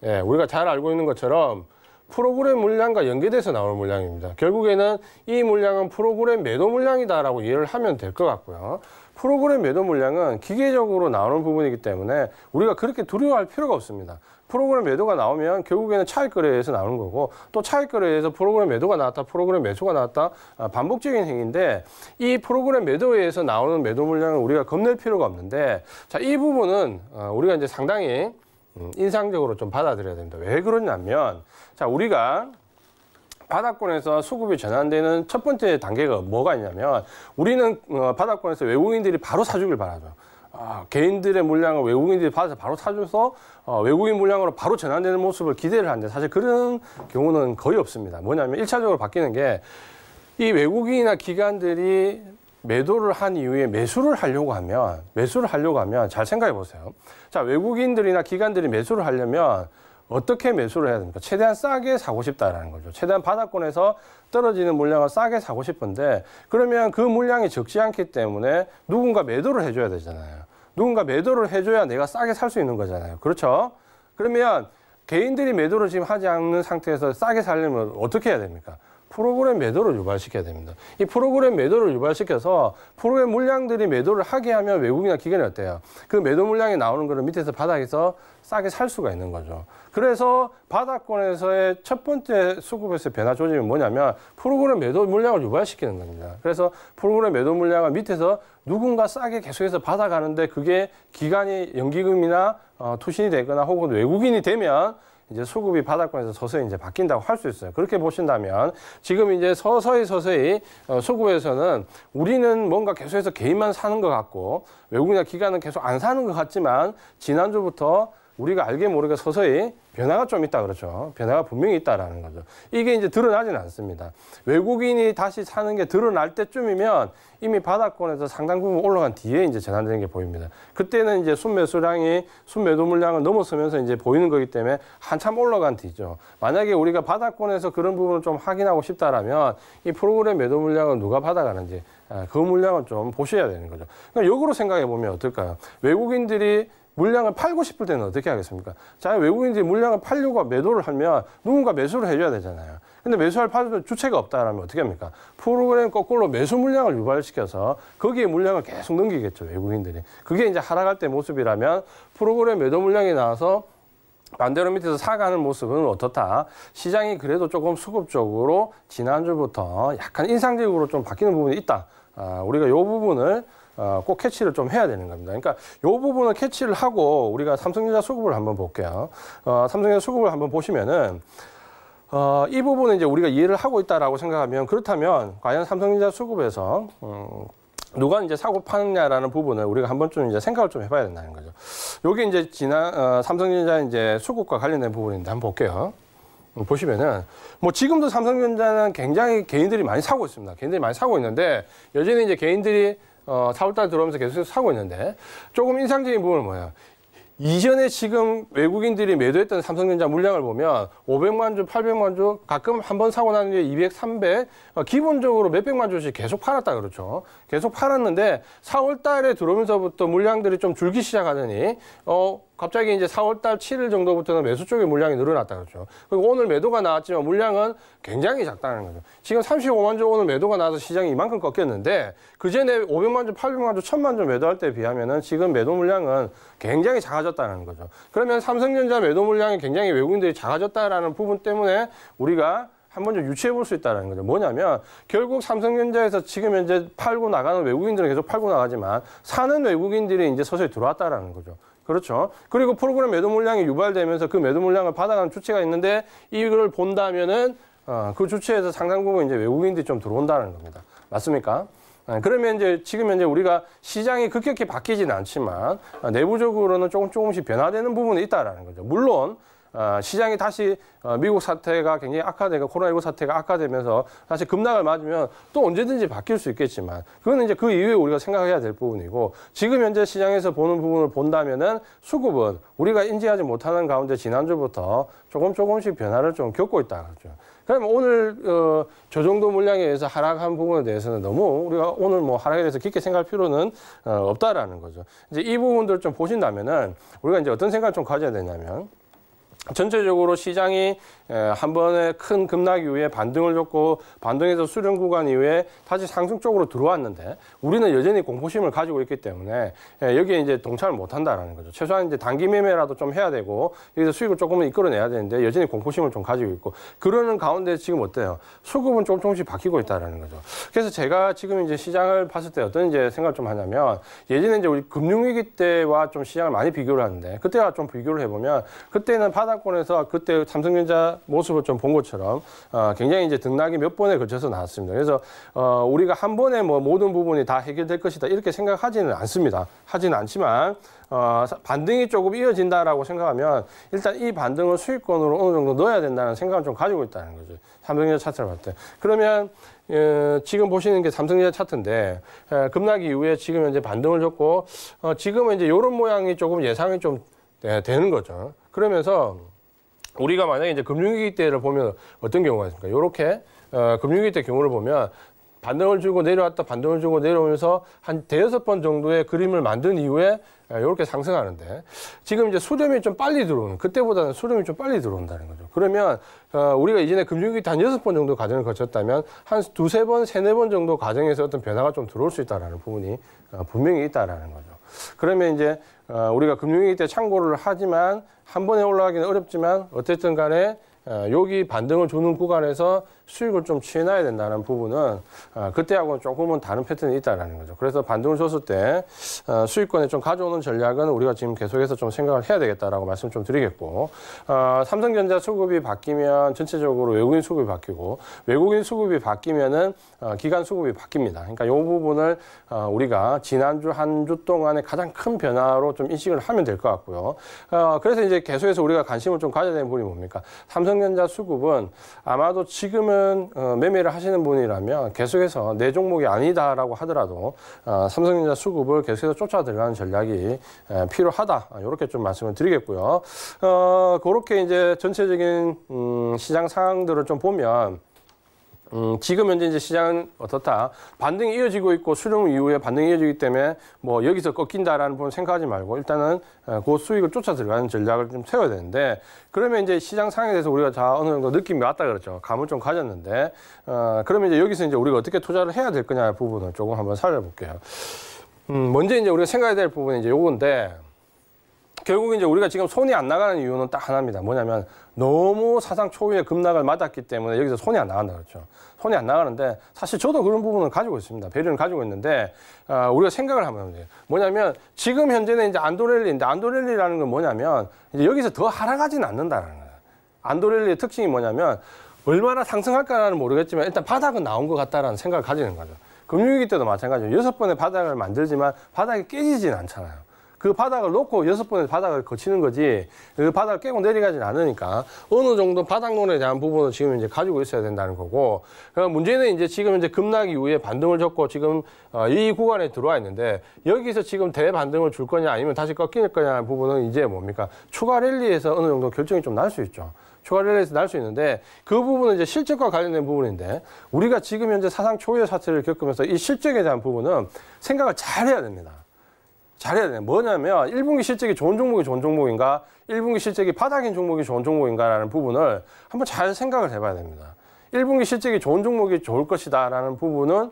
예, 우리가 잘 알고 있는 것처럼 프로그램 물량과 연계돼서 나오는 물량입니다. 결국에는 이 물량은 프로그램 매도 물량이다라고 이해를 하면 될 것 같고요. 프로그램 매도 물량은 기계적으로 나오는 부분이기 때문에 우리가 그렇게 두려워할 필요가 없습니다. 프로그램 매도가 나오면 결국에는 차익 거래에서 나오는 거고 또 차익 거래에서 프로그램 매도가 나왔다 프로그램 매수가 나왔다 아, 반복적인 행위인데 이 프로그램 매도에 의해서 나오는 매도 물량을 우리가 겁낼 필요가 없는데 자 이 부분은 어, 우리가 이제 상당히 음, 인상적으로 좀 받아들여야 됩니다. 왜 그러냐면 자, 우리가 바닷권에서 수급이 전환되는 첫 번째 단계가 뭐가 있냐면 우리는 어, 바닷권에서 외국인들이 바로 사주길 바라죠. 아, 개인들의 물량을 외국인들이 받아서 바로 사줘서 어, 외국인 물량으로 바로 전환되는 모습을 기대를 하는데 사실 그런 경우는 거의 없습니다. 뭐냐면 일차적으로 바뀌는 게 이 외국인이나 기관들이 매도를 한 이후에 매수를 하려고 하면 매수를 하려고 하면 잘 생각해 보세요. 자, 외국인들이나 기관들이 매수를 하려면 어떻게 매수를 해야 됩니까? 최대한 싸게 사고 싶다라는 거죠. 최대한 바닥권에서 떨어지는 물량을 싸게 사고 싶은데 그러면 그 물량이 적지 않기 때문에 누군가 매도를 해줘야 되잖아요. 누군가 매도를 해줘야 내가 싸게 살 수 있는 거잖아요. 그렇죠? 그러면 개인들이 매도를 지금 하지 않는 상태에서 싸게 살려면 어떻게 해야 됩니까? 프로그램 매도를 유발시켜야 됩니다. 이 프로그램 매도를 유발시켜서 프로그램 물량들이 매도를 하게 하면 외국이나 기관이 어때요? 그 매도 물량이 나오는 거를 밑에서 바닥에서 싸게 살 수가 있는 거죠. 그래서 바닥권에서의 첫 번째 수급에서 변화 조짐이 뭐냐면 프로그램 매도 물량을 유발시키는 겁니다. 그래서 프로그램 매도 물량을 밑에서 누군가 싸게 계속해서 받아가는데 그게 기간이 연기금이나 어, 투신이 되거나 혹은 외국인이 되면 이제 수급이 바닥권에서 서서히 이제 바뀐다고 할 수 있어요. 그렇게 보신다면 지금 이제 서서히 서서히 어, 수급에서는 우리는 뭔가 계속해서 개인만 사는 것 같고 외국이나 기관은 계속 안 사는 것 같지만 지난주부터 우리가 알게 모르게 서서히 변화가 좀 있다 그렇죠. 변화가 분명히 있다라는 거죠. 이게 이제 드러나지는 않습니다. 외국인이 다시 사는 게 드러날 때쯤이면 이미 바닥권에서 상당 부분 올라간 뒤에 이제 전환되는게 보입니다. 그때는 이제 순매수량이 순매도 물량을 넘어서면서 이제 보이는 거기 때문에 한참 올라간 뒤죠. 만약에 우리가 바닥권에서 그런 부분을 좀 확인하고 싶다라면 이 프로그램 매도 물량을 누가 받아가는지 예, 그물량을좀 보셔야 되는 거죠. 그러니까 역으로 생각해 보면 어떨까요? 외국인들이 물량을 팔고 싶을 때는 어떻게 하겠습니까? 자, 외국인들이 물량을 팔려고 매도를 하면 누군가 매수를 해줘야 되잖아요. 근데 매수할 주체가 없다라면 어떻게 합니까? 프로그램 거꾸로 매수 물량을 유발시켜서 거기에 물량을 계속 넘기겠죠, 외국인들이. 그게 이제 하락할 때 모습이라면 프로그램 매도 물량이 나와서 반대로 밑에서 사가는 모습은 어떻다. 시장이 그래도 조금 수급적으로 지난주부터 약간 인상적으로 좀 바뀌는 부분이 있다. 아, 우리가 이 부분을 어, 꼭 캐치를 좀 해야 되는 겁니다. 그러니까 이 부분을 캐치를 하고 우리가 삼성전자 수급을 한번 볼게요. 어, 삼성전자 수급을 한번 보시면은 어, 이 부분은 이제 우리가 이해를 하고 있다라고 생각하면 그렇다면 과연 삼성전자 수급에서 음, 누가 이제 사고 파느냐라는 부분을 우리가 한 번쯤 이제 생각을 좀 해봐야 된다는 거죠. 요게 이제 지난 어, 삼성전자 이제 수급과 관련된 부분인데 한번 볼게요. 음, 보시면은 뭐 지금도 삼성전자는 굉장히 개인들이 많이 사고 있습니다. 개인들이 많이 사고 있는데 여전히 이제 개인들이 어, 4월달 들어오면서 계속 사고 있는데 조금 인상적인 부분은 뭐예요? 이전에 지금 외국인들이 매도했던 삼성전자 물량을 보면 500만 주, 800만 주, 가끔 한 번 사고 나는 게 200, 300, 어, 기본적으로 몇백만 주씩 계속 팔았다 그렇죠. 계속 팔았는데 4월 달에 들어오면서부터 물량들이 좀 줄기 시작하더니 어 갑자기 이제 4월달 7일 정도부터는 매수 쪽의 물량이 늘어났다 그랬죠. 그리고 오늘 매도가 나왔지만 물량은 굉장히 작다는 거죠. 지금 35만 주 오늘 매도가 나와서 시장이 이만큼 꺾였는데 그 전에 500만 주, 800만 주, 1000만 주 매도할 때에 비하면은 지금 매도 물량은 굉장히 작아졌다는 거죠. 그러면 삼성전자 매도 물량이 굉장히 외국인들이 작아졌다라는 부분 때문에 우리가 한번 좀 유추해 볼 수 있다는 거죠. 뭐냐면 결국 삼성전자에서 지금 현재 팔고 나가는 외국인들은 계속 팔고 나가지만 사는 외국인들이 이제 서서히 들어왔다라는 거죠. 그렇죠. 그리고 프로그램 매도 물량이 유발되면서 그 매도 물량을 받아가는 주체가 있는데 이걸 본다면은 어, 그 주체에서 상당 부분 이제 외국인들이 좀 들어온다는 겁니다. 맞습니까? 어, 그러면 이제 지금 현재 우리가 시장이 급격히 바뀌지는 않지만 어, 내부적으로는 조금 조금씩 변화되는 부분이 있다라는 거죠. 물론 어, 시장이 다시 어, 미국 사태가 굉장히 악화되고 코로나19 사태가 악화되면서 다시 급락을 맞으면 또 언제든지 바뀔 수 있겠지만 그거는 이제 그 이후에 우리가 생각해야 될 부분이고 지금 현재 시장에서 보는 부분을 본다면은 수급은 우리가 인지하지 못하는 가운데 지난주부터 조금 조금씩 변화를 좀 겪고 있다 그렇죠. 그러면 오늘 어, 저 정도 물량에 의해서 하락한 부분에 대해서는 너무 우리가 오늘 뭐 하락에 대해서 깊게 생각할 필요는 어, 없다라는 거죠. 이제 이 부분들 좀 보신다면은 우리가 이제 어떤 생각을 좀 가져야 되냐면 전체적으로 시장이 예, 한번에큰 급락 이후에 반등을 줬고 반등에서 수렴 구간 이후에 다시 상승 쪽으로 들어왔는데 우리는 여전히 공포심을 가지고 있기 때문에 예, 여기에 이제 동참을 못 한다라는 거죠. 최소한 이제 단기 매매라도 좀 해야 되고 여기서 수익을 조금은 이끌어내야 되는데 여전히 공포심을 좀 가지고 있고 그러는 가운데 지금 어때요? 수급은 조금 조금씩 바뀌고 있다라는 거죠. 그래서 제가 지금 이제 시장을 봤을 때 어떤 이제 생각을 좀 하냐면 예전에 이제 우리 금융위기 때와 좀 시장을 많이 비교를 하는데 그때와 좀 비교를 해보면 그때는 바닥권에서 그때 삼성전자 모습을 좀 본 것처럼 어, 굉장히 이제 등락이 몇 번에 걸쳐서 나왔습니다. 그래서 어, 우리가 한 번에 뭐 모든 부분이 다 해결될 것이다 이렇게 생각하지는 않습니다. 하지는 않지만 어, 반등이 조금 이어진다라고 생각하면 일단 이 반등을 수익권으로 어느 정도 넣어야 된다는 생각을 좀 가지고 있다는 거죠. 삼성전자 차트를 볼 때. 그러면 예, 지금 보시는 게 삼성전자 차트인데 예, 급락 이후에 지금 이제 반등을 줬고 어, 지금은 이제 이런 모양이 조금 예상이 좀 예, 되는 거죠. 그러면서 우리가 만약에 이제 금융위기 때를 보면 어떤 경우가 있습니까? 요렇게 어, 금융위기 때 경우를 보면 반등을 주고 내려왔다 반등을 주고 내려오면서 한 대여섯 번 정도의 그림을 만든 이후에 이렇게 어, 상승하는데 지금 이제 수렴이 좀 빨리 들어오는 그때보다는 수렴이 좀 빨리 들어온다는 거죠. 그러면 어, 우리가 이전에 금융위기 단 여섯 번 정도 과정을 거쳤다면 한 두세 번, 세네 번 정도 과정에서 어떤 변화가 좀 들어올 수 있다라는 부분이 어, 분명히 있다라는 거죠. 그러면 이제 어, 우리가 금융위기 때 참고를 하지만 한 번에 올라가기는 어렵지만 어쨌든 간에 어, 여기 반등을 주는 구간에서 수익을 좀 취해놔야 된다는 부분은 아, 그때하고는 조금은 다른 패턴이 있다는 거죠. 그래서 반등을 줬을 때 아, 수익권에 좀 가져오는 전략은 우리가 지금 계속해서 좀 생각을 해야 되겠다라고 말씀 을좀 드리겠고 아, 삼성전자 수급이 바뀌면 전체적으로 외국인 수급이 바뀌고 외국인 수급이 바뀌면은 기간 수급이 바뀝니다. 그러니까 이 부분을 우리가 지난주 한 주동안에 가장 큰 변화로 좀 인식을 하면 될 것 같고요. 그래서 이제 계속해서 우리가 관심을 좀 가져야 되는 부분이 뭡니까? 삼성전자 수급은 아마도 지금은 하시는 어, 매매를 하시는 분이라면 계속해서 내 종목이 아니다라고 하더라도 어, 삼성전자 수급을 계속해서 쫓아 들어가는 전략이 필요하다 이렇게 아, 좀 말씀을 드리겠고요. 어, 그렇게 이제 전체적인 음, 시장 상황들을 좀 보면 음, 지금 현재 이제 시장은 어떻다. 반등이 이어지고 있고 수령 이후에 반등이 이어지기 때문에 뭐 여기서 꺾인다라는 부분 생각하지 말고 일단은 어, 그 수익을 쫓아 들어가는 전략을 좀 세워야 되는데 그러면 이제 시장 상황에 대해서 우리가 다 어느 정도 느낌이 왔다 그랬죠. 감을 좀 가졌는데 어, 그러면 이제 여기서 이제 우리가 어떻게 투자를 해야 될 거냐 부분을 조금 한번 살펴볼게요. 음, 먼저 이제 우리가 생각해야 될 부분이 이제 요건데 결국 이제 우리가 지금 손이 안 나가는 이유는 딱 하나입니다. 뭐냐면 너무 사상 초유의 급락을 맞았기 때문에 여기서 손이 안 나간다 그랬죠. 손이 안 나가는데 사실 저도 그런 부분을 가지고 있습니다. 배려는 가지고 있는데 어, 우리가 생각을 하면 돼요. 뭐냐면 지금 현재는 이제 안도렐리인데 안도렐리라는 건 뭐냐면 이제 여기서 더하락하지는 않는다라는 거예요. 안도렐리의 특징이 뭐냐면 얼마나 상승할까는 모르겠지만 일단 바닥은 나온 것 같다라는 생각을 가지는 거죠. 금융위기 때도 마찬가지로 여섯 번의 바닥을 만들지만 바닥이 깨지진 않잖아요. 그 바닥을 놓고 여섯 번의 바닥을 거치는 거지 그 바닥을 깨고 내려가진 않으니까 어느 정도 바닥론에 대한 부분을 지금 이제 가지고 있어야 된다는 거고 그 문제는 이제 지금 이제 급락 이후에 반등을 줬고 지금 어, 이 구간에 들어와 있는데 여기서 지금 대반등을 줄 거냐 아니면 다시 꺾일 거냐 부분은 이제 뭡니까 추가 랠리에서 어느 정도 결정이 좀 날 수 있죠. 추가 랠리에서 날 수 있는데 그 부분은 이제 실적과 관련된 부분인데 우리가 지금 현재 사상 초유의 사태를 겪으면서 이 실적에 대한 부분은 생각을 잘 해야 됩니다. 잘해야 돼요. 뭐냐면 1분기 실적이 좋은 종목이 좋은 종목인가 1분기 실적이 바닥인 종목이 좋은 종목인가라는 부분을 한번 잘 생각을 해봐야 됩니다. 1분기 실적이 좋은 종목이 좋을 것이다라는 부분은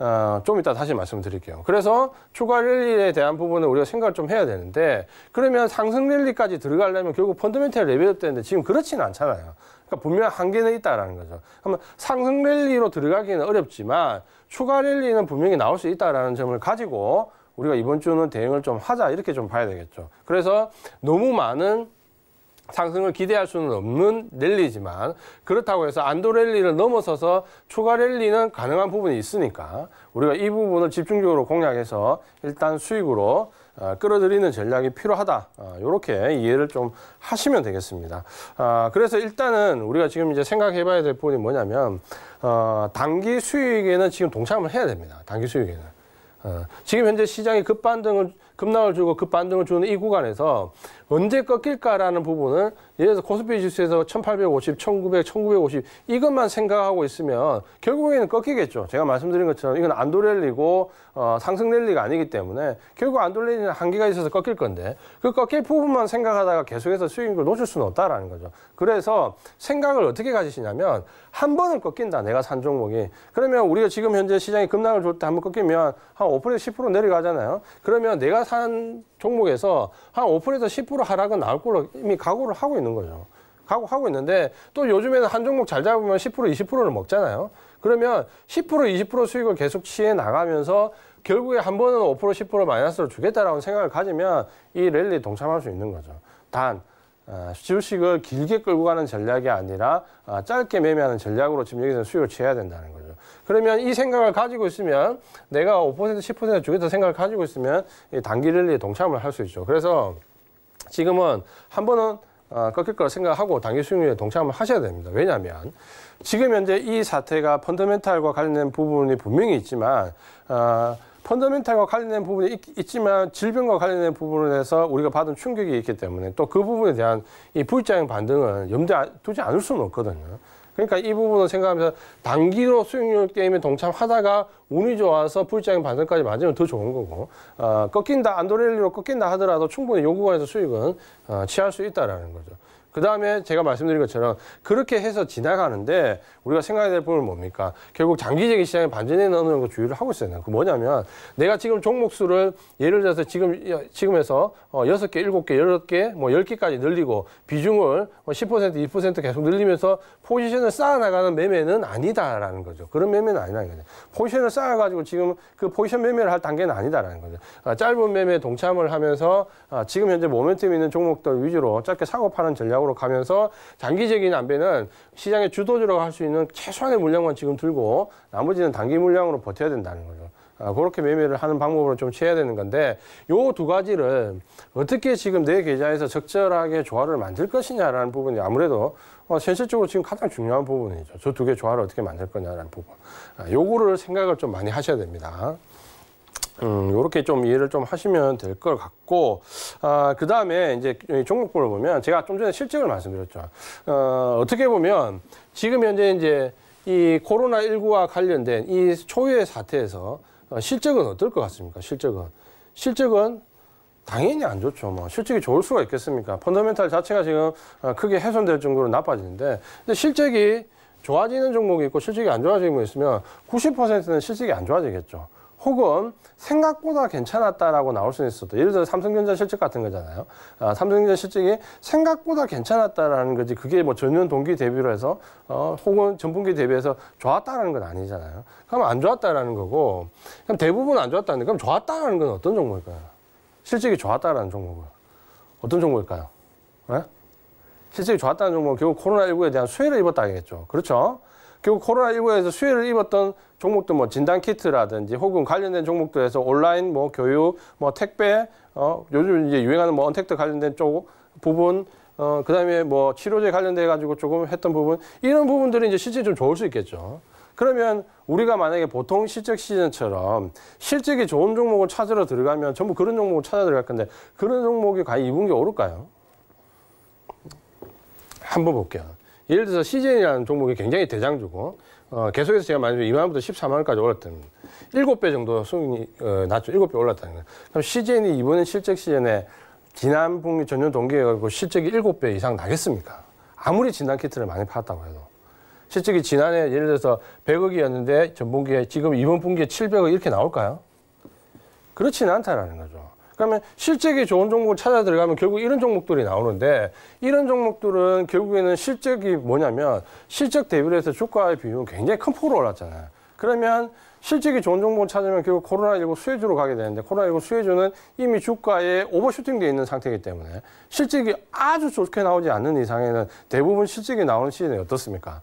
어, 좀 이따 다시 말씀드릴게요. 그래서 추가 랠리에 대한 부분은 우리가 생각을 좀 해야 되는데 그러면 상승 랠리까지 들어가려면 결국 펀드멘탈 레벨업 되는데 지금 그렇지는 않잖아요. 그러니까 분명 한계는 있다라는 거죠. 그러면 상승 랠리로 들어가기는 어렵지만 추가 랠리는 분명히 나올 수 있다라는 점을 가지고 우리가 이번 주는 대응을 좀 하자 이렇게 좀 봐야 되겠죠. 그래서 너무 많은 상승을 기대할 수는 없는 랠리지만 그렇다고 해서 안도 랠리를 넘어서서 추가 랠리는 가능한 부분이 있으니까 우리가 이 부분을 집중적으로 공략해서 일단 수익으로 어, 끌어들이는 전략이 필요하다 이렇게 어, 이해를 좀 하시면 되겠습니다 어, 그래서 일단은 우리가 지금 이제 생각해 봐야 될 부분이 뭐냐면 단기 수익에는 지금 동참을 해야 됩니다 단기 수익에는 어. 지금 현재 시장이 급반등을 급락을 주고 급반등을 주는 이 구간에서 언제 꺾일까라는 부분을 예를 들어서 코스피 지수에서 1850, 1900, 1950 이것만 생각하고 있으면 결국에는 꺾이겠죠. 제가 말씀드린 것처럼 이건 안돌랠리고 어, 상승 랠리가 아니기 때문에 결국 안돌랠리는 한계가 있어서 꺾일 건데 그 꺾일 부분만 생각하다가 계속해서 수익을 놓칠 수는 없다라는 거죠. 그래서 생각을 어떻게 가지시냐면 한 번은 꺾인다. 내가 산 종목이. 그러면 우리가 지금 현재 시장이 급락을 줄 때 한 번 꺾이면 한 5% 10% 내려가잖아요. 그러면 내가 산 종목에서 한 5%에서 10% 하락은 나올 걸로 이미 각오를 하고 있는 거죠. 각오하고 있는데 또 요즘에는 한 종목 잘 잡으면 10% 20%를 먹잖아요. 그러면 10% 20% 수익을 계속 취해 나가면서 결국에 한 번은 5% 10% 마이너스를 주겠다라는 생각을 가지면 이 랠리에 동참할 수 있는 거죠. 단 아, 수지주식을 길게 끌고 가는 전략이 아니라 아, 짧게 매매하는 전략으로 지금 여기서 수요를 취해야 된다는 거죠. 그러면 이 생각을 가지고 있으면 내가 5% 10% 주겠다 생각을 가지고 있으면 단기 랠리에 동참을 할 수 있죠. 그래서 지금은 한 번은 아, 꺾일 거라 생각하고 단기 수익률에 동참을 하셔야 됩니다. 왜냐하면 지금 현재 이 사태가 펀더멘탈과 관련된 부분이 분명히 있지만 어, 펀더멘탈과 관련된 부분이 있, 지만 질병과 관련된 부분에서 우리가 받은 충격이 있기 때문에 또 그 부분에 대한 이 V자형 반등은 염두에 두지 않을 수는 없거든요. 그러니까 이 부분을 생각하면서 단기로 수익률 게임에 동참하다가 운이 좋아서 불장인 반등까지 맞으면 더 좋은 거고 어, 꺾인다 안도렐리로 꺾인다 하더라도 충분히 요구관에서 수익은 어, 취할 수 있다라는 거죠. 그 다음에 제가 말씀드린 것처럼 그렇게 해서 지나가는데 우리가 생각해야 될 부분은 뭡니까? 결국 장기적인 시장에 반전에 어는정 주의를 하고 있어야 돼요. 그 뭐냐면 내가 지금 종목수를 예를 들어서 지금, 지금에서 어, 여섯 개 일곱 개 여덟 개뭐 열개까지 늘리고 비중을 10% 뭐 20% 계속 늘리면서 포지션을 쌓아나가는 매매는 아니다라는 거죠. 그런 매매는 아니라는 거죠. 포지션을 쌓아가지고 지금 그 포지션 매매를 할 단계는 아니다라는 거죠. 아, 짧은 매매에 동참을 하면서 아, 지금 현재 모멘텀 있는 종목들 위주로 짧게 사고 파는 전략으로 방으로 가면서 장기적인 안배는 시장의 주도주로 할 수 있는 최소한의 물량만 지금 들고 나머지는 단기 물량으로 버텨야 된다는 거죠. 아, 그렇게 매매를 하는 방법으로 좀 취해야 되는 건데 요 두 가지를 어떻게 지금 내 계좌에서 적절하게 조화를 만들 것이냐라는 부분이 아무래도 어, 현실적으로 지금 가장 중요한 부분이죠. 저 두 개 조화를 어떻게 만들 거냐라는 부분. 아, 요거를 생각을 좀 많이 하셔야 됩니다. 음, 요렇게 좀 이해를 좀 하시면 될 것 같고, 아, 그 다음에 이제 종목별로 보면 제가 좀 전에 실적을 말씀드렸죠. 어, 어떻게 보면 지금 현재 이제 이 코로나19와 관련된 이 초유의 사태에서 어, 실적은 어떨 것 같습니까? 실적은. 실적은 당연히 안 좋죠. 뭐 실적이 좋을 수가 있겠습니까? 펀더멘탈 자체가 지금 어, 크게 훼손될 정도로 나빠지는데, 근데 실적이 좋아지는 종목이 있고 실적이 안 좋아지는 거 있으면 90%는 실적이 안 좋아지겠죠. 혹은 생각보다 괜찮았다라고 나올 수는 있어도 예를 들어 삼성전자 실적 같은 거잖아요. 아, 삼성전자 실적이 생각보다 괜찮았다라는 거지 그게 뭐 전년 동기 대비로 해서 어, 혹은 전분기 대비해서 좋았다라는 건 아니잖아요. 그럼 안 좋았다라는 거고 그럼 대부분 안 좋았다는데 그럼 좋았다라는 건 어떤 종목일까요? 실적이 좋았다라는 종목은 어떤 종목일까요? 네? 실적이 좋았다는 종목은 결국 코로나19에 대한 수혜를 입었다겠죠. 그렇죠? 결국 코로나19에서 수혜를 입었던 종목도 뭐 진단 키트라든지 혹은 관련된 종목들에서 온라인 뭐 교육 뭐 택배 어 요즘 이제 유행하는 뭐 언택트 관련된 쪽 부분 어 그다음에 뭐 치료제 관련돼 가지고 조금 했던 부분 이런 부분들이 이제 실제 좀 좋을 수 있겠죠. 그러면 우리가 만약에 보통 실적 시즌처럼 실적이 좋은 종목을 찾으러 들어가면 전부 그런 종목을 찾아 들어갈 건데 그런 종목이 과연 2분기 오를까요? 한번 볼게요. 예를 들어서 시즌이라는 종목이 굉장히 대장주고 어, 계속해서 제가 말씀드 2만 원부터 14만 원까지 올랐던 7배 정도 수익이 어, 낮죠. 7배 올랐다는 거예요. 그럼 시즌이 이번 실적 시즌에 지난 분기 전년 동기에 가지고 실적이 7배 이상 나겠습니까? 아무리 진단 키트를 많이 팔았다고 해도. 실적이 지난해 예를 들어서 100억이었는데 전분기에 지금 이번 분기에 700억 이렇게 나올까요? 그렇지는 않다라는 거죠. 그러면 실적이 좋은 종목을 찾아 들어가면 결국 이런 종목들이 나오는데 이런 종목들은 결국에는 실적이 뭐냐면 실적 대비를 해서 주가의 비율은 굉장히 큰 폭으로 올랐잖아요. 그러면 실적이 좋은 종목을 찾으면 결국 코로나19 수혜주로 가게 되는데 코로나19 수혜주는 이미 주가에 오버슈팅되어 있는 상태이기 때문에 실적이 아주 좋게 나오지 않는 이상에는 대부분 실적이 나오는 시즌이 어떻습니까?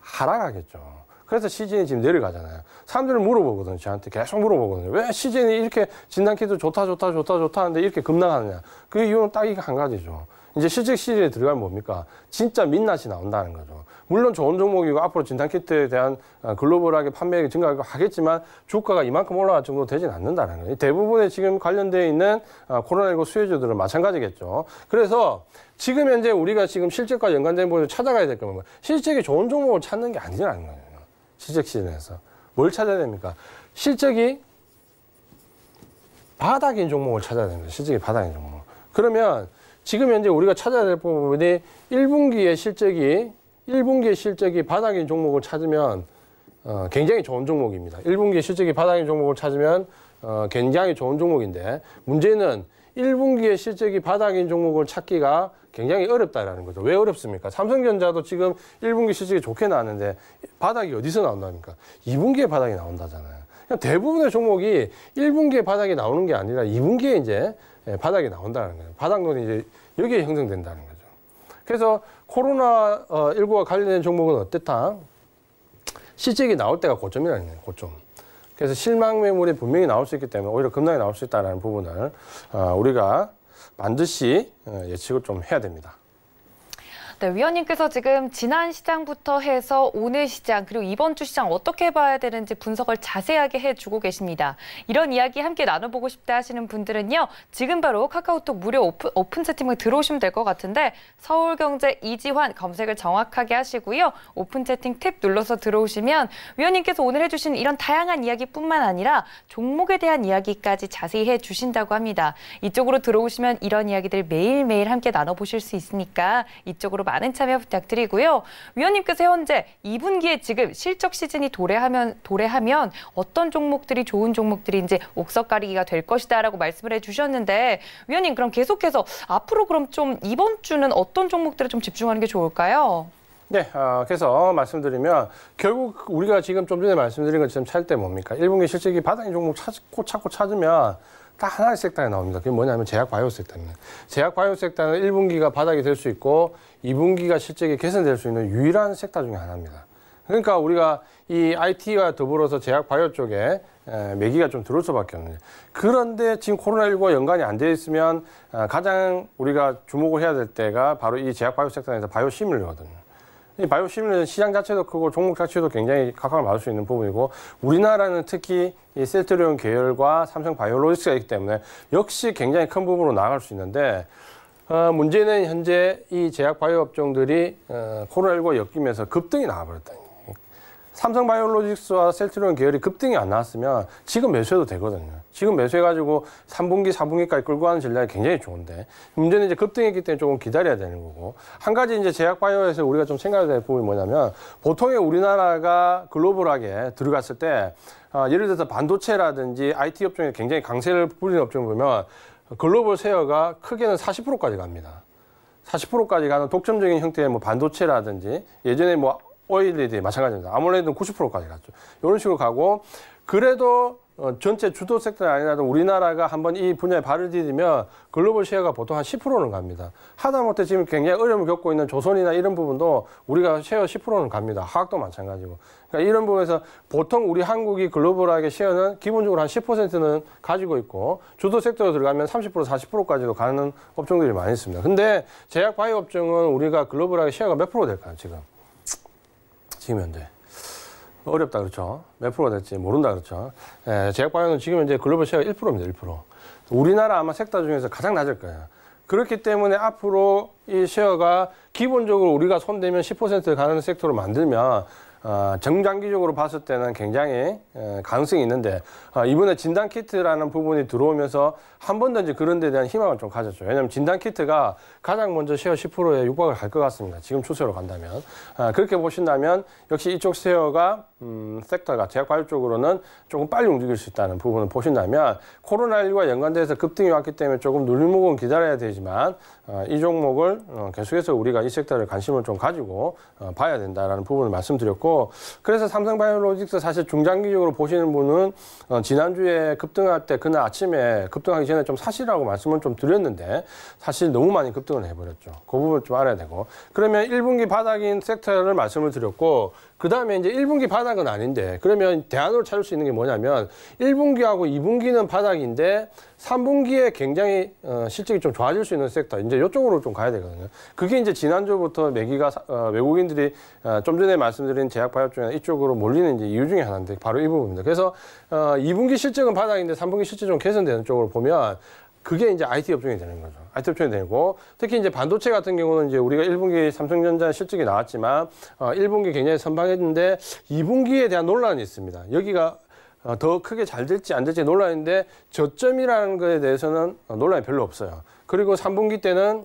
하락하겠죠. 그래서 시즌이 지금 내려가잖아요. 사람들이 물어보거든요. 저한테 계속 물어보거든요. 왜 시즌이 이렇게 진단키도 좋다, 좋다, 좋다, 좋다 하는데 이렇게 급락하느냐. 그 이유는 딱 이거 한 가지죠. 이제 실적 시즌에 들어가면 뭡니까? 진짜 민낯이 나온다는 거죠. 물론 좋은 종목이고 앞으로 진단키트에 대한 어, 글로벌하게 판매액이 증가하겠지만 주가가 이만큼 올라갈 정도 되진 않는다는 거예요. 대부분의 지금 관련되어 있는 어, 코로나19 수혜주들은 마찬가지겠죠. 그래서 지금 현재 우리가 지금 실적과 연관된 부분을 찾아가야 될 겁니다. 실적이 좋은 종목을 찾는 게 아니라는 거예요. 실적 시즌에서. 뭘 찾아야 됩니까? 실적이 바닥인 종목을 찾아야 됩니다. 실적이 바닥인 종목. 그러면 지금 현재 우리가 찾아야 될 부분이 1분기의 실적이 1분기의 실적이 바닥인 종목을 찾으면 어, 굉장히 좋은 종목입니다. 1분기 실적이 바닥인 종목을 찾으면 어, 굉장히 좋은 종목인데 문제는 1분기에 실적이 바닥인 종목을 찾기가 굉장히 어렵다라는 거죠. 왜 어렵습니까? 삼성전자도 지금 1분기 실적이 좋게 나왔는데 바닥이 어디서 나온다니까? 2분기에 바닥이 나온다잖아요. 대부분의 종목이 1분기에 바닥이 나오는 게 아니라 2분기에 이제 예, 바닥이 나온다는 거예요. 바닥론이 이제 여기에 형성된다는 거죠. 그래서 코로나19와 어, 관련된 종목은 어땠다? 실적이 나올 때가 고점이라는 거예요. 고점. 그래서 실망 매물이 분명히 나올 수 있기 때문에 오히려 급락이 나올 수 있다는 부분을 아, 우리가 반드시 어, 예측을 좀 해야 됩니다. 네, 위원님께서 지금 지난 시장부터 해서 오늘 시장 그리고 이번 주 시장 어떻게 봐야 되는지 분석을 자세하게 해주고 계십니다. 이런 이야기 함께 나눠보고 싶다 하시는 분들은요. 지금 바로 카카오톡 무료 오픈, 오픈 채팅을 들어오시면 될 것 같은데 서울경제 이지환 검색을 정확하게 하시고요. 오픈 채팅 탭 눌러서 들어오시면 위원님께서 오늘 해주신 이런 다양한 이야기뿐만 아니라 종목에 대한 이야기까지 자세히 해주신다고 합니다. 이쪽으로 들어오시면 이런 이야기들 매일매일 함께 나눠보실 수 있으니까 이쪽으로 많은 참여 부탁드리고요. 위원님께서 현재 2분기에 지금 실적 시즌이 도래하면 도래하면 어떤 종목들이 좋은 종목들인지 옥석 가리기가 될 것이다라고 말씀을 해주셨는데 위원님 그럼 계속해서 앞으로 그럼 좀 이번 주는 어떤 종목들을 좀 집중하는 게 좋을까요? 네, 어, 그래서 말씀드리면 결국 우리가 지금 좀 전에 말씀드린 것처럼 찰 때 뭡니까? 1분기 실적이 바닥인 종목 찾고 찾고 찾으면 다 하나의 섹터에 나옵니다. 그게 뭐냐면 제약 바이오 섹터입니다. 제약 바이오 섹터는 1분기가 바닥이 될 수 있고 2분기가 실적이 개선될 수 있는 유일한 섹터 중에 하나입니다. 그러니까 우리가 이 IT와 더불어서 제약 바이오 쪽에 에, 매기가 좀 들어올 수밖에 없는. 그런데 지금 코로나19와 연관이 안 돼 있으면 아, 가장 우리가 주목을 해야 될 때가 바로 이 제약 바이오 섹터에서 바이오 시뮬러거든요. 바이오 시뮬레이션 시장 자체도 크고 종목 자체도 굉장히 각광을 받을 수 있는 부분이고 우리나라는 특히 이 셀트리온 계열과 삼성 바이오로직스가 있기 때문에 역시 굉장히 큰 부분으로 나아갈 수 있는데 어, 문제는 현재 이 제약 바이오 업종들이 어, 코로나19와 엮이면서 급등이 나와버렸다 삼성 바이오로직스와 셀트리온 계열이 급등이 안 나왔으면 지금 매수해도 되거든요. 지금 매수해가지고 3분기, 4분기까지 끌고 가는 전략이 굉장히 좋은데 문제는 이제 급등했기 때문에 조금 기다려야 되는 거고 한 가지 이제 제약 바이오에서 우리가 좀 생각해야 될 부분이 뭐냐면 보통의 우리나라가 글로벌하게 들어갔을 때 어, 예를 들어서 반도체라든지 IT 업종에 굉장히 강세를 뿌리는 업종 을 보면 글로벌 세어가 크게는 40%까지 갑니다. 40%까지 가는 독점적인 형태의 뭐 반도체라든지 예전에 뭐 오일이 마찬가지입니다. 아몰레드는 90%까지 갔죠. 이런 식으로 가고 그래도 어, 전체 주도 섹터는 아니라도 우리나라가 한번 이 분야에 발을 디디면 글로벌 시혜가 보통 한 10%는 갑니다. 하다못해 지금 굉장히 어려움을 겪고 있는 조선이나 이런 부분도 우리가 시어 10%는 갑니다. 화학도 마찬가지고. 그러니까 이런 부분에서 보통 우리 한국이 글로벌하게 시어는 기본적으로 한 10%는 가지고 있고 주도 섹터로 들어가면 30% 40%까지도 가는 업종들이 많이 있습니다. 근데 제약 바이오 업종은 우리가 글로벌하게 시어가 몇 프로 될까요, 지금? 지금 현재. 어렵다 그렇죠. 몇 프로가 될지 모른다 그렇죠. 예, 제약바이오 지금 현재 글로벌 시어가 1%입니다. 1%. 우리나라 아마 섹터 중에서 가장 낮을 거예요. 그렇기 때문에 앞으로 이 쉐어가 기본적으로 우리가 손대면 10% 가는 섹터로 만들면 어, 정장기적으로 봤을 때는 굉장히 에, 어, 가능성이 있는데 어, 이번에 진단 키트라는 부분이 들어오면서 한 번 더이 그런 데 대한 희망을 좀 가졌죠. 왜냐하면 진단 키트가 가장 먼저 쉐어 10%에 육박을 갈 것 같습니다. 지금 추세로 간다면 어, 그렇게 보신다면 역시 이쪽 쉐어가 음, 섹터가 제약바이오쪽으로는 조금 빨리 움직일 수 있다는 부분을 보신다면 코로나19와 연관돼서 급등이 왔기 때문에 조금 눌림목은 기다려야 되지만 어, 이 종목을 어, 계속해서 우리가 이 섹터를 관심을 좀 가지고 어, 봐야 된다라는 부분을 말씀드렸고 그래서 삼성바이오로직스 사실 중장기적으로 보시는 분은 어, 지난주에 급등할 때 그날 아침에 급등하기 전에 좀사실이라고 말씀을 좀 드렸는데 사실 너무 많이 급등을 해버렸죠. 그 부분 을좀 알아야 되고 그러면 1분기 바닥인 섹터를 말씀을 드렸고 그 다음에 이제 1분기 바닥은 아닌데 그러면 대안으로 찾을 수 있는 게 뭐냐면 1분기하고 2분기는 바닥인데 3분기에 굉장히 어, 실적이 좀 좋아질 수 있는 섹터 이제 이쪽으로 좀 가야 되거든요. 그게 이제 지난주부터 매기가 어, 외국인들이 어, 좀 전에 말씀드린 제약바이오 쪽이나 이쪽으로 몰리는 이제 이유 중에 하나인데 바로 이 부분입니다. 그래서 어, 2분기 실적은 바닥인데 3분기 실적 좀 개선되는 쪽으로 보면 그게 이제 IT 업종이 되는 거죠. 아이템촌이 되고 특히 이제 반도체 같은 경우는 이제 우리가 1분기 삼성전자 실적이 나왔지만 어, 1분기 굉장히 선방했는데 2분기에 대한 논란이 있습니다. 여기가 어, 더 크게 잘 될지 안 될지 논란인데 저점이라는 것에 대해서는 논란이 별로 없어요. 그리고 3분기 때는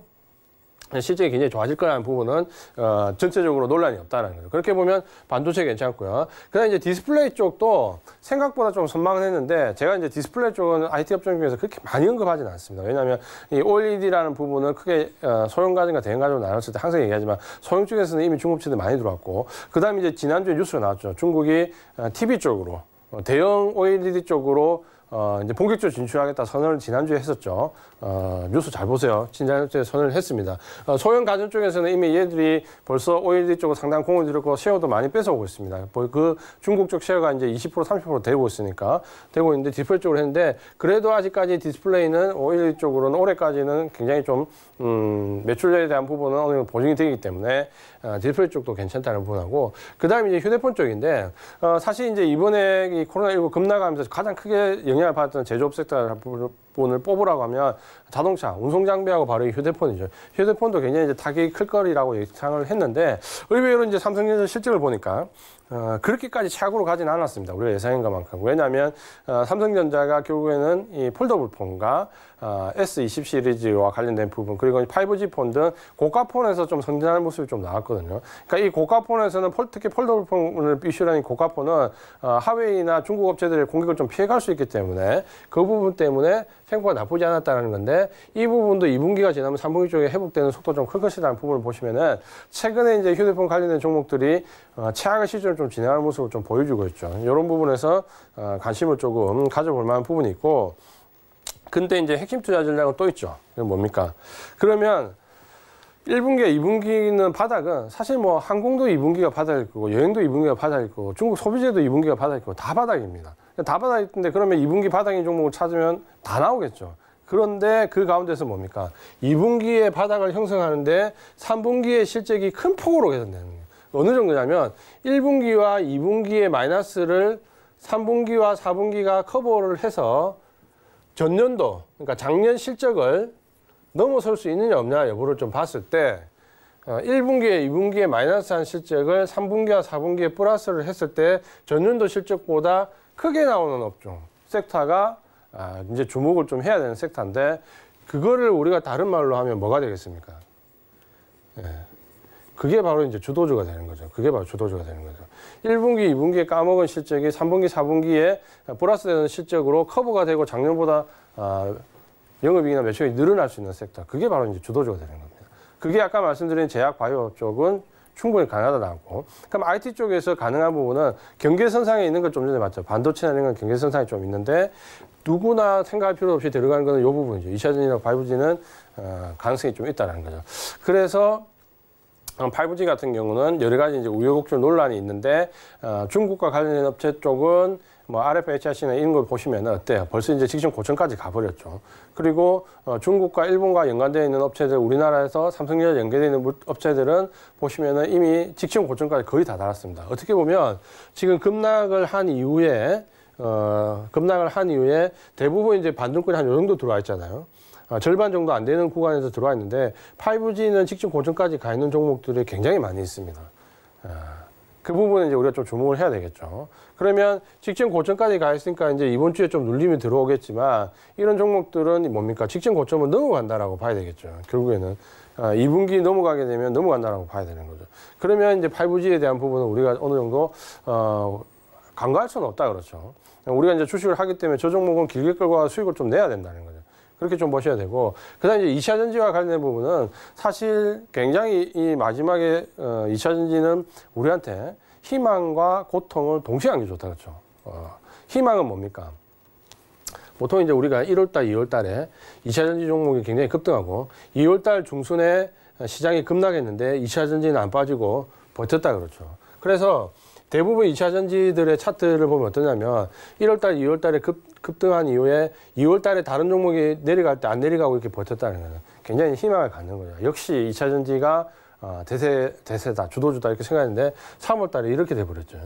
실적이 굉장히 좋아질 거라는 부분은 어, 전체적으로 논란이 없다는 거죠. 그렇게 보면 반도체 괜찮고요. 그다음 이제 디스플레이 쪽도 생각보다 좀선망을 했는데 제가 이제 디스플레이 쪽은 IT 업종 중에서 그렇게 많이 언급하지는 않습니다. 왜냐하면 이 OLED라는 부분은 크게 어, 소형 가전과 대형 가전 나눴을 때 항상 얘기하지만 소형 쪽에서는 이미 중국체들 많이 들어왔고 그다음 이제 지난주에 뉴스가 나왔죠. 중국이 어, TV 쪽으로 어, 대형 OLED 쪽으로 어, 이제 본격적으로 진출하겠다 선언을 지난주에 했었죠. 어, 뉴스 잘 보세요. 지난주에 선언을 했습니다. 어, 소형 가전 쪽에서는 이미 얘들이 벌써 OLED 쪽으로 상당 공을 들였고 쉐어도 많이 뺏어오고 있습니다. 뭐 그 중국 쪽 쉐어가 이제 20% 30% 되고 있으니까 되고 있는데 디플레이 쪽으로 했는데 그래도 아직까지 디스플레이는 OLED 쪽으로는 올해까지는 굉장히 좀 음, 매출에 대한 부분은 어느 정도 보증이 되기 때문에 어, 디플레이 쪽도 괜찮다는 부분하고 그다음에 이제 휴대폰 쪽인데 어, 사실 이제 이번에 이 코로나19 급락하면서 가장 크게 영향을 받았던 제조업 섹터를 부분을 뽑으라고 하면 자동차, 운송 장비하고 바로 휴대폰이죠. 휴대폰도 굉장히 이제 타격이 클 거리라고 예상을 했는데 의외로 이제 삼성전자 실적을 보니까 어, 그렇게까지 착악으로 가진 않았습니다. 우리가 예상인 것만큼. 왜냐하면 어, 삼성전자가 결국에는 이 폴더블 폰과 어, S20 시리즈와 관련된 부분 그리고 5G 폰 등 고가 폰에서 좀 성장하는 모습이 좀 나왔거든요. 그러니까 이 고가 폰에서는 폴, 특히 폴더블 폰을 이슈라는 고가 폰은 어, 하웨이나 중국 업체들의 공격을 좀 피해갈 수 있기 때문에 그 부분 때문에 생각보다 나쁘지 않았다는 건데 이 부분도 2분기가 지나면 3분기 쪽에 회복되는 속도 좀클 것이라는 부분을 보시면은 최근에 이제 휴대폰 관련된 종목들이 어, 최악의 시즌을 좀 진행하는 모습을 좀 보여주고 있죠. 이런 부분에서 어, 관심을 조금 가져볼 만한 부분이 있고 근데 이제 핵심 투자 전략은 또 있죠. 이건 뭡니까? 그러면 1분기, 2분기는 바닥은 사실 뭐 항공도 2분기가 바닥일 거고 여행도 2분기가 바닥일 거고 중국 소비재도 2분기가 바닥일 거고 다 바닥입니다. 다바있던데 그러니까 그러면 2분기 바닥인 종목을 찾으면 다 나오겠죠. 그런데 그 가운데서 뭡니까? 2분기에 바닥을 형성하는데 3분기에 실적이 큰 폭으로 개선되는 거예요. 어느 정도냐면 1분기와 2분기의 마이너스를 3분기와 4분기가 커버를 해서 전년도, 그러니까 작년 실적을 넘어설 수 있느냐 없냐 여부를 좀 봤을 때 1분기에 어, 2분기에 마이너스한 실적을 3분기와 4분기에 플러스를 했을 때 전년도 실적보다 크게 나오는 업종 섹터가 아, 이제 주목을 좀 해야 되는 섹터인데 그거를 우리가 다른 말로 하면 뭐가 되겠습니까? 예. 그게 바로 이제 주도주가 되는 거죠. 그게 바로 주도주가 되는 거죠. 1분기, 2분기에 까먹은 실적이 3분기, 4분기에 플러스 되는 실적으로 커버가 되고 작년보다 아, 영업이익이나 매출이 늘어날 수 있는 섹터. 그게 바로 이제 주도주가 되는 겁니다. 그게 아까 말씀드린 제약 바이오 쪽은 충분히 가능하다라고 그럼 IT 쪽에서 가능한 부분은 경계선상에 있는 걸좀 전에 봤죠. 반도체나 이런 건 경계선상에 좀 있는데 누구나 생각할 필요 없이 들어가는 거는 이 부분이죠. 2차전이나 5G는 어, 가능성이 좀 있다는 거죠. 그래서 5G 어, 같은 경우는 여러 가지 이제 우여곡절 논란이 있는데 어, 중국과 관련된 업체 쪽은 뭐 RFHIC나 이런 걸 보시면 어때요? 벌써 이제 직전 고점까지 가버렸죠. 그리고 어, 중국과 일본과 연관되어 있는 업체들, 우리나라에서 삼성전자 연계되어 있는 업체들은 보시면은 이미 직전 고점까지 거의 다 달았습니다. 어떻게 보면 지금 급락을 한 이후에 어, 급락을 한 이후에 대부분 이제 반등권이 한요 정도 들어와 있잖아요. 어, 절반 정도 안 되는 구간에서 들어와 있는데 5G는 직전 고점까지 가 있는 종목들이 굉장히 많이 있습니다. 어. 그 부분은 이제 우리가 좀 주목을 해야 되겠죠. 그러면 직전 고점까지 가 있으니까 이제 이번 주에 좀 눌림이 들어오겠지만 이런 종목들은 뭡니까? 직전 고점은 넘어간다라고 봐야 되겠죠. 결국에는 아, 2분기 넘어가게 되면 넘어간다라고 봐야 되는 거죠. 그러면 이제 8부지에 대한 부분은 우리가 어느 정도 어 간과할 수는 없다 그렇죠. 우리가 이제 주식을 하기 때문에 저 종목은 길게 끌고 수익을 좀 내야 된다는 거죠. 그렇게 좀 보셔야 되고 그다음 이제 2차 전지와 관련된 부분은 사실 굉장히 이 마지막에 어, 2차 전지는 우리한테 희망과 고통을 동시에 안겨 줬다 그랬죠. 어, 희망은 뭡니까? 보통 이제 우리가 1월 달, 2월 달에 2차 전지 종목이 굉장히 급등하고 2월 달 중순에 시장이 급락했는데 2차 전지는 안 빠지고 버텼다 그렇죠. 그래서 대부분 2차 전지들의 차트를 보면 어떠냐면 1월달, 2월달에 급, 급등한 이후에 2월달에 다른 종목이 내려갈 때 안 내려가고 이렇게 버텼다는 거는 굉장히 희망을 갖는 거죠. 역시 2차 전지가 어, 대세, 대세다, 주도주다 이렇게 생각했는데 3월달에 이렇게 돼버렸죠.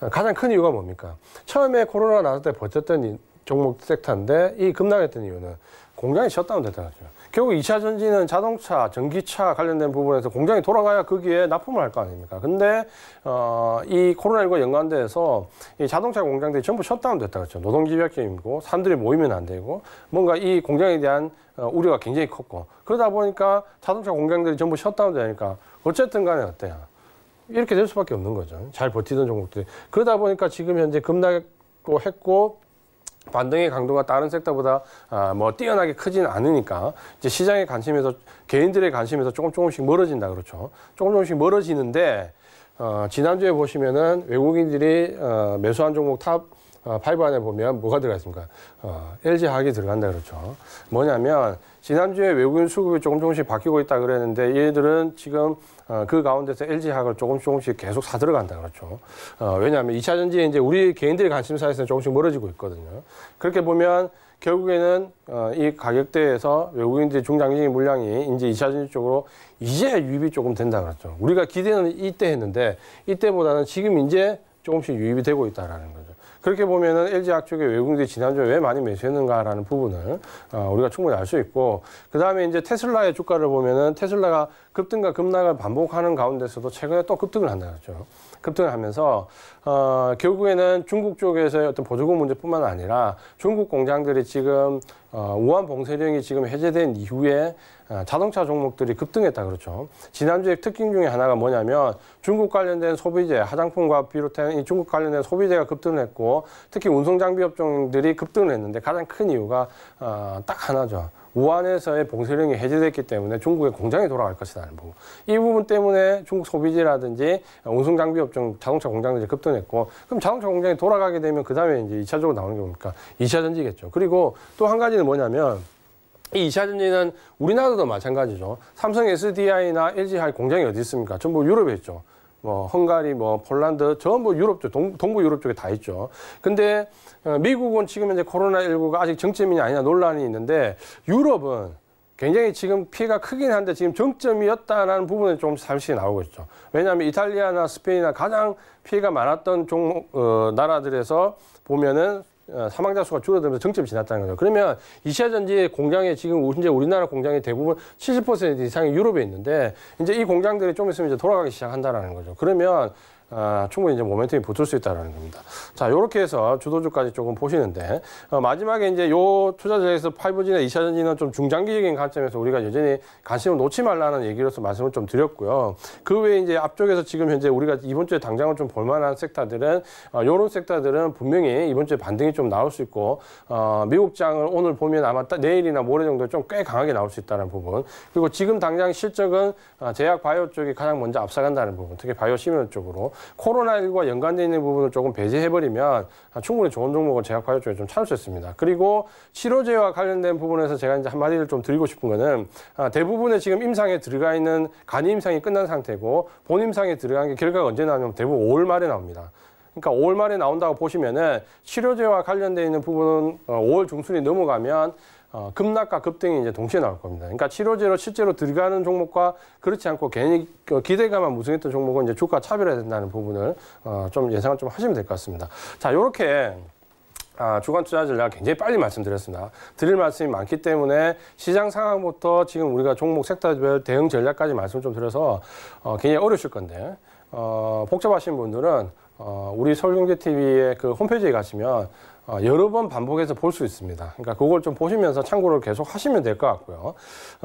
어, 가장 큰 이유가 뭡니까? 처음에 코로나 나왔을 때 버텼던 종목 섹터인데 이 급락했던 이유는 공장이 셧다운 됐다는 거죠. 결국 2차 전지는 자동차, 전기차 관련된 부분에서 공장이 돌아가야 거기에 납품을 할 거 아닙니까? 근데 어, 이 코로나19와 연관돼서 이 자동차 공장들이 전부 셧다운 됐다 그랬죠. 노동집약적이고 사람들이 모이면 안 되고 뭔가 이 공장에 대한 어, 우려가 굉장히 컸고 그러다 보니까 자동차 공장들이 전부 셧다운 되니까 어쨌든 간에 어때요? 이렇게 될 수밖에 없는 거죠. 잘 버티던 종목들이. 그러다 보니까 지금 현재 급락 했고 반등의 강도가 다른 섹터보다 아, 뭐 뛰어나게 크지는 않으니까 이제 시장의 관심에서 개인들의 관심에서 조금 조금씩 멀어진다 그렇죠. 조금 조금씩 멀어지는데 어, 지난주에 보시면은 외국인들이 어, 매수한 종목 탑 어, 5 안에 보면 뭐가 들어가 있습니까? 어, LG 화학이 들어간다 그렇죠. 뭐냐면 지난주에 외국인 수급이 조금 조금씩 바뀌고 있다 그랬는데 얘들은 지금 어, 그 가운데서 LG학을 조금씩 조금씩 계속 사들어간다 그렇죠. 어, 왜냐하면 2차 전지에 이제 우리 개인들의 관심사에서는 조금씩 멀어지고 있거든요. 그렇게 보면 결국에는 어, 이 가격대에서 외국인들의 중장기적인 물량이 이제 2차 전지 쪽으로 이제 유입이 조금 된다 그랬죠. 우리가 기대는 이때 했는데 이때보다는 지금 이제 조금씩 유입이 되고 있다라는 거죠. 그렇게 보면은 LG 학쪽에 외국인들이 지난주에 왜 많이 매수했는가라는 부분을 어, 우리가 충분히 알 수 있고 그 다음에 이제 테슬라의 주가를 보면은 테슬라가 급등과 급락을 반복하는 가운데서도 최근에 또 급등을 한다 그랬죠. 급등을 하면서 어, 결국에는 중국 쪽에서의 어떤 보조금 문제뿐만 아니라 중국 공장들이 지금 어, 우한 봉쇄령이 지금 해제된 이후에 어, 자동차 종목들이 급등했다 그렇죠. 지난주에 특징 중에 하나가 뭐냐면 중국 관련된 소비재, 화장품과 비롯한 이 중국 관련된 소비재가 급등을 했고 특히 운송장비 업종들이 급등을 했는데 가장 큰 이유가 어, 딱 하나죠. 우한에서의 봉쇄령이 해제됐기 때문에 중국의 공장이 돌아갈 것이라는 부분. 이 부분 때문에 중국 소비지라든지 운송 장비 업종, 자동차 공장들이 급등했고 그럼 자동차 공장이 돌아가게 되면 그 다음에 이제 이차적으로 나오는 게 뭡니까? 이차 전지겠죠. 그리고 또 한 가지는 뭐냐면 이 2차 전지는 우리나라도 마찬가지죠. 삼성 SDI나 LG 할 공장이 어디 있습니까? 전부 유럽에 있죠. 뭐 헝가리, 뭐 폴란드, 전부 유럽 쪽, 동, 동부 유럽 쪽에 다 있죠. 근데 어, 미국은 지금 이제 코로나19가 아직 정점이냐 아니냐 논란이 있는데 유럽은 굉장히 지금 피해가 크긴 한데 지금 정점이었다라는 부분이 좀 잠시 나오고 있죠. 왜냐하면 이탈리아나 스페인이나 가장 피해가 많았던 종 어, 나라들에서 보면은 어, 사망자 수가 줄어들면서 정점이 지났다는 거죠. 그러면 이시아 전지 공장에 지금 이제 우리나라 공장이 대부분 70% 이상이 유럽에 있는데 이제 이 공장들이 좀 있으면 이제 돌아가기 시작한다라는 거죠. 그러면 아, 충분히 이제 모멘텀이 붙을 수있다는 겁니다. 자, 요렇게 해서 주도주까지 조금 보시는데 어, 마지막에 이제 요 투자자에서 5G나 2차 전지는 좀 중장기적인 관점에서 우리가 여전히 관심을 놓지 말라는 얘기로서 말씀을 좀 드렸고요. 그 외에 이제 앞쪽에서 지금 현재 우리가 이번 주에 당장을좀 볼만한 섹터들은 어, 요런 섹터들은 분명히 이번 주에 반등이 좀 나올 수 있고 어, 미국장을 오늘 보면 아마 따, 내일이나 모레 정도 좀꽤 강하게 나올 수 있다는 부분 그리고 지금 당장 실적은 어, 제약 바이오 쪽이 가장 먼저 앞서간다는 부분 특히 바이오 시민 쪽으로 코로나19와 연관되어 있는 부분을 조금 배제해버리면 충분히 좋은 종목을 제약 파격 쪽에 좀 찾을 수 있습니다. 그리고 치료제와 관련된 부분에서 제가 이제 한마디를 좀 드리고 싶은 거는 아, 대부분의 지금 임상에 들어가 있는 간이 임상이 끝난 상태고 본 임상에 들어간 게 결과가 언제 나오냐면 대부분 5월 말에 나옵니다. 그러니까 5월 말에 나온다고 보시면은 치료제와 관련되어 있는 부분은 5월 어, 중순이 넘어가면 어, 급락과 급등이 이제 동시에 나올 겁니다. 그러니까 치료제로 실제로 들어가는 종목과 그렇지 않고 괜히 그 기대감만 무승했던 종목은 이제 주가 차별화 된다는 부분을 어, 좀 예상을 좀 하시면 될 것 같습니다. 자, 요렇게 아, 주간 투자 전략 굉장히 빨리 말씀드렸습니다. 드릴 말씀이 많기 때문에 시장 상황부터 지금 우리가 종목 섹터별 대응 전략까지 말씀 좀 드려서 어, 굉장히 어려우실 건데 어, 복잡하신 분들은 어, 우리 서울경제TV의 그 홈페이지에 가시면 아, 여러 번 반복해서 볼 수 있습니다. 그러니까 그걸 좀 보시면서 참고를 계속 하시면 될 것 같고요.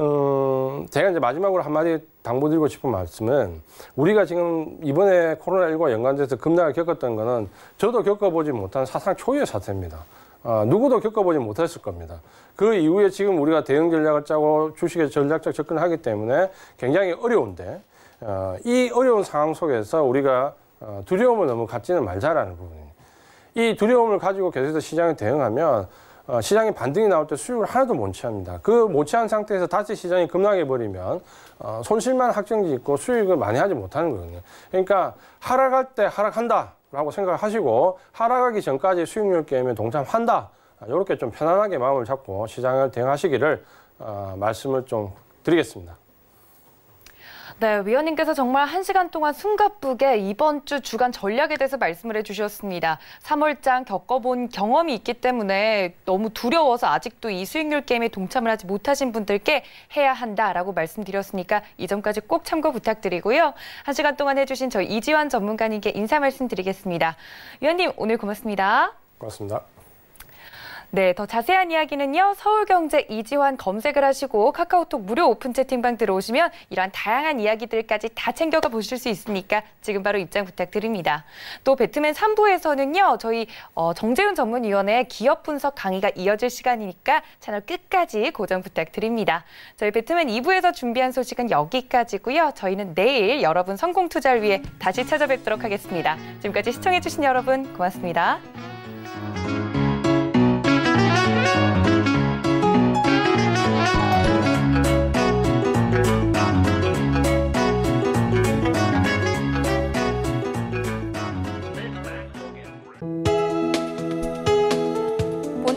음, 제가 이제 마지막으로 한마디 당부드리고 싶은 말씀은 우리가 지금 이번에 코로나19와 연관돼서 급락을 겪었던 거는 저도 겪어보지 못한 사상 초유의 사태입니다. 아, 누구도 겪어보지 못했을 겁니다. 그 이후에 지금 우리가 대응 전략을 짜고 주식에 전략적 접근을 하기 때문에 굉장히 어려운데 어, 이 어려운 상황 속에서 우리가 아, 두려움을 너무 갖지는 말자라는 부분입니다. 이 두려움을 가지고 계속해서 시장에 대응하면 어, 시장에 반등이 나올 때 수익을 하나도 못 취합니다. 그 못 취한 상태에서 다시 시장이 급락해 버리면 어, 손실만 확정짓고 수익을 많이 하지 못하는 거거든요. 그러니까 하락할 때 하락한다. 라고 생각하시고 을 하락하기 전까지 수익률 게임에 동참한다. 이렇게 좀 편안하게 마음을 잡고 시장을 대응하시기를 어, 말씀을 좀 드리겠습니다. 네, 위원님께서 정말 한시간 동안 숨가쁘게 이번 주 주간 전략에 대해서 말씀을 해주셨습니다. 3월장 겪어본 경험이 있기 때문에 너무 두려워서 아직도 이 수익률 게임에 동참을 하지 못하신 분들께 해야 한다라고 말씀드렸으니까 이 점까지 꼭 참고 부탁드리고요. 한시간 동안 해주신 저 이지환 전문가님께 인사 말씀드리겠습니다. 위원님 오늘 고맙습니다. 고맙습니다. 네, 더 자세한 이야기는요. 서울경제 이지환 검색을 하시고 카카오톡 무료 오픈 채팅방 들어오시면 이러한 다양한 이야기들까지 다 챙겨가 보실 수 있으니까 지금 바로 입장 부탁드립니다. 또 배트맨 3부에서는요. 저희 어, 정재훈 전문위원회 기업 분석 강의가 이어질 시간이니까 채널 끝까지 고정 부탁드립니다. 저희 배트맨 2부에서 준비한 소식은 여기까지고요. 저희는 내일 여러분 성공 투자를 위해 다시 찾아뵙도록 하겠습니다. 지금까지 시청해주신 여러분 고맙습니다.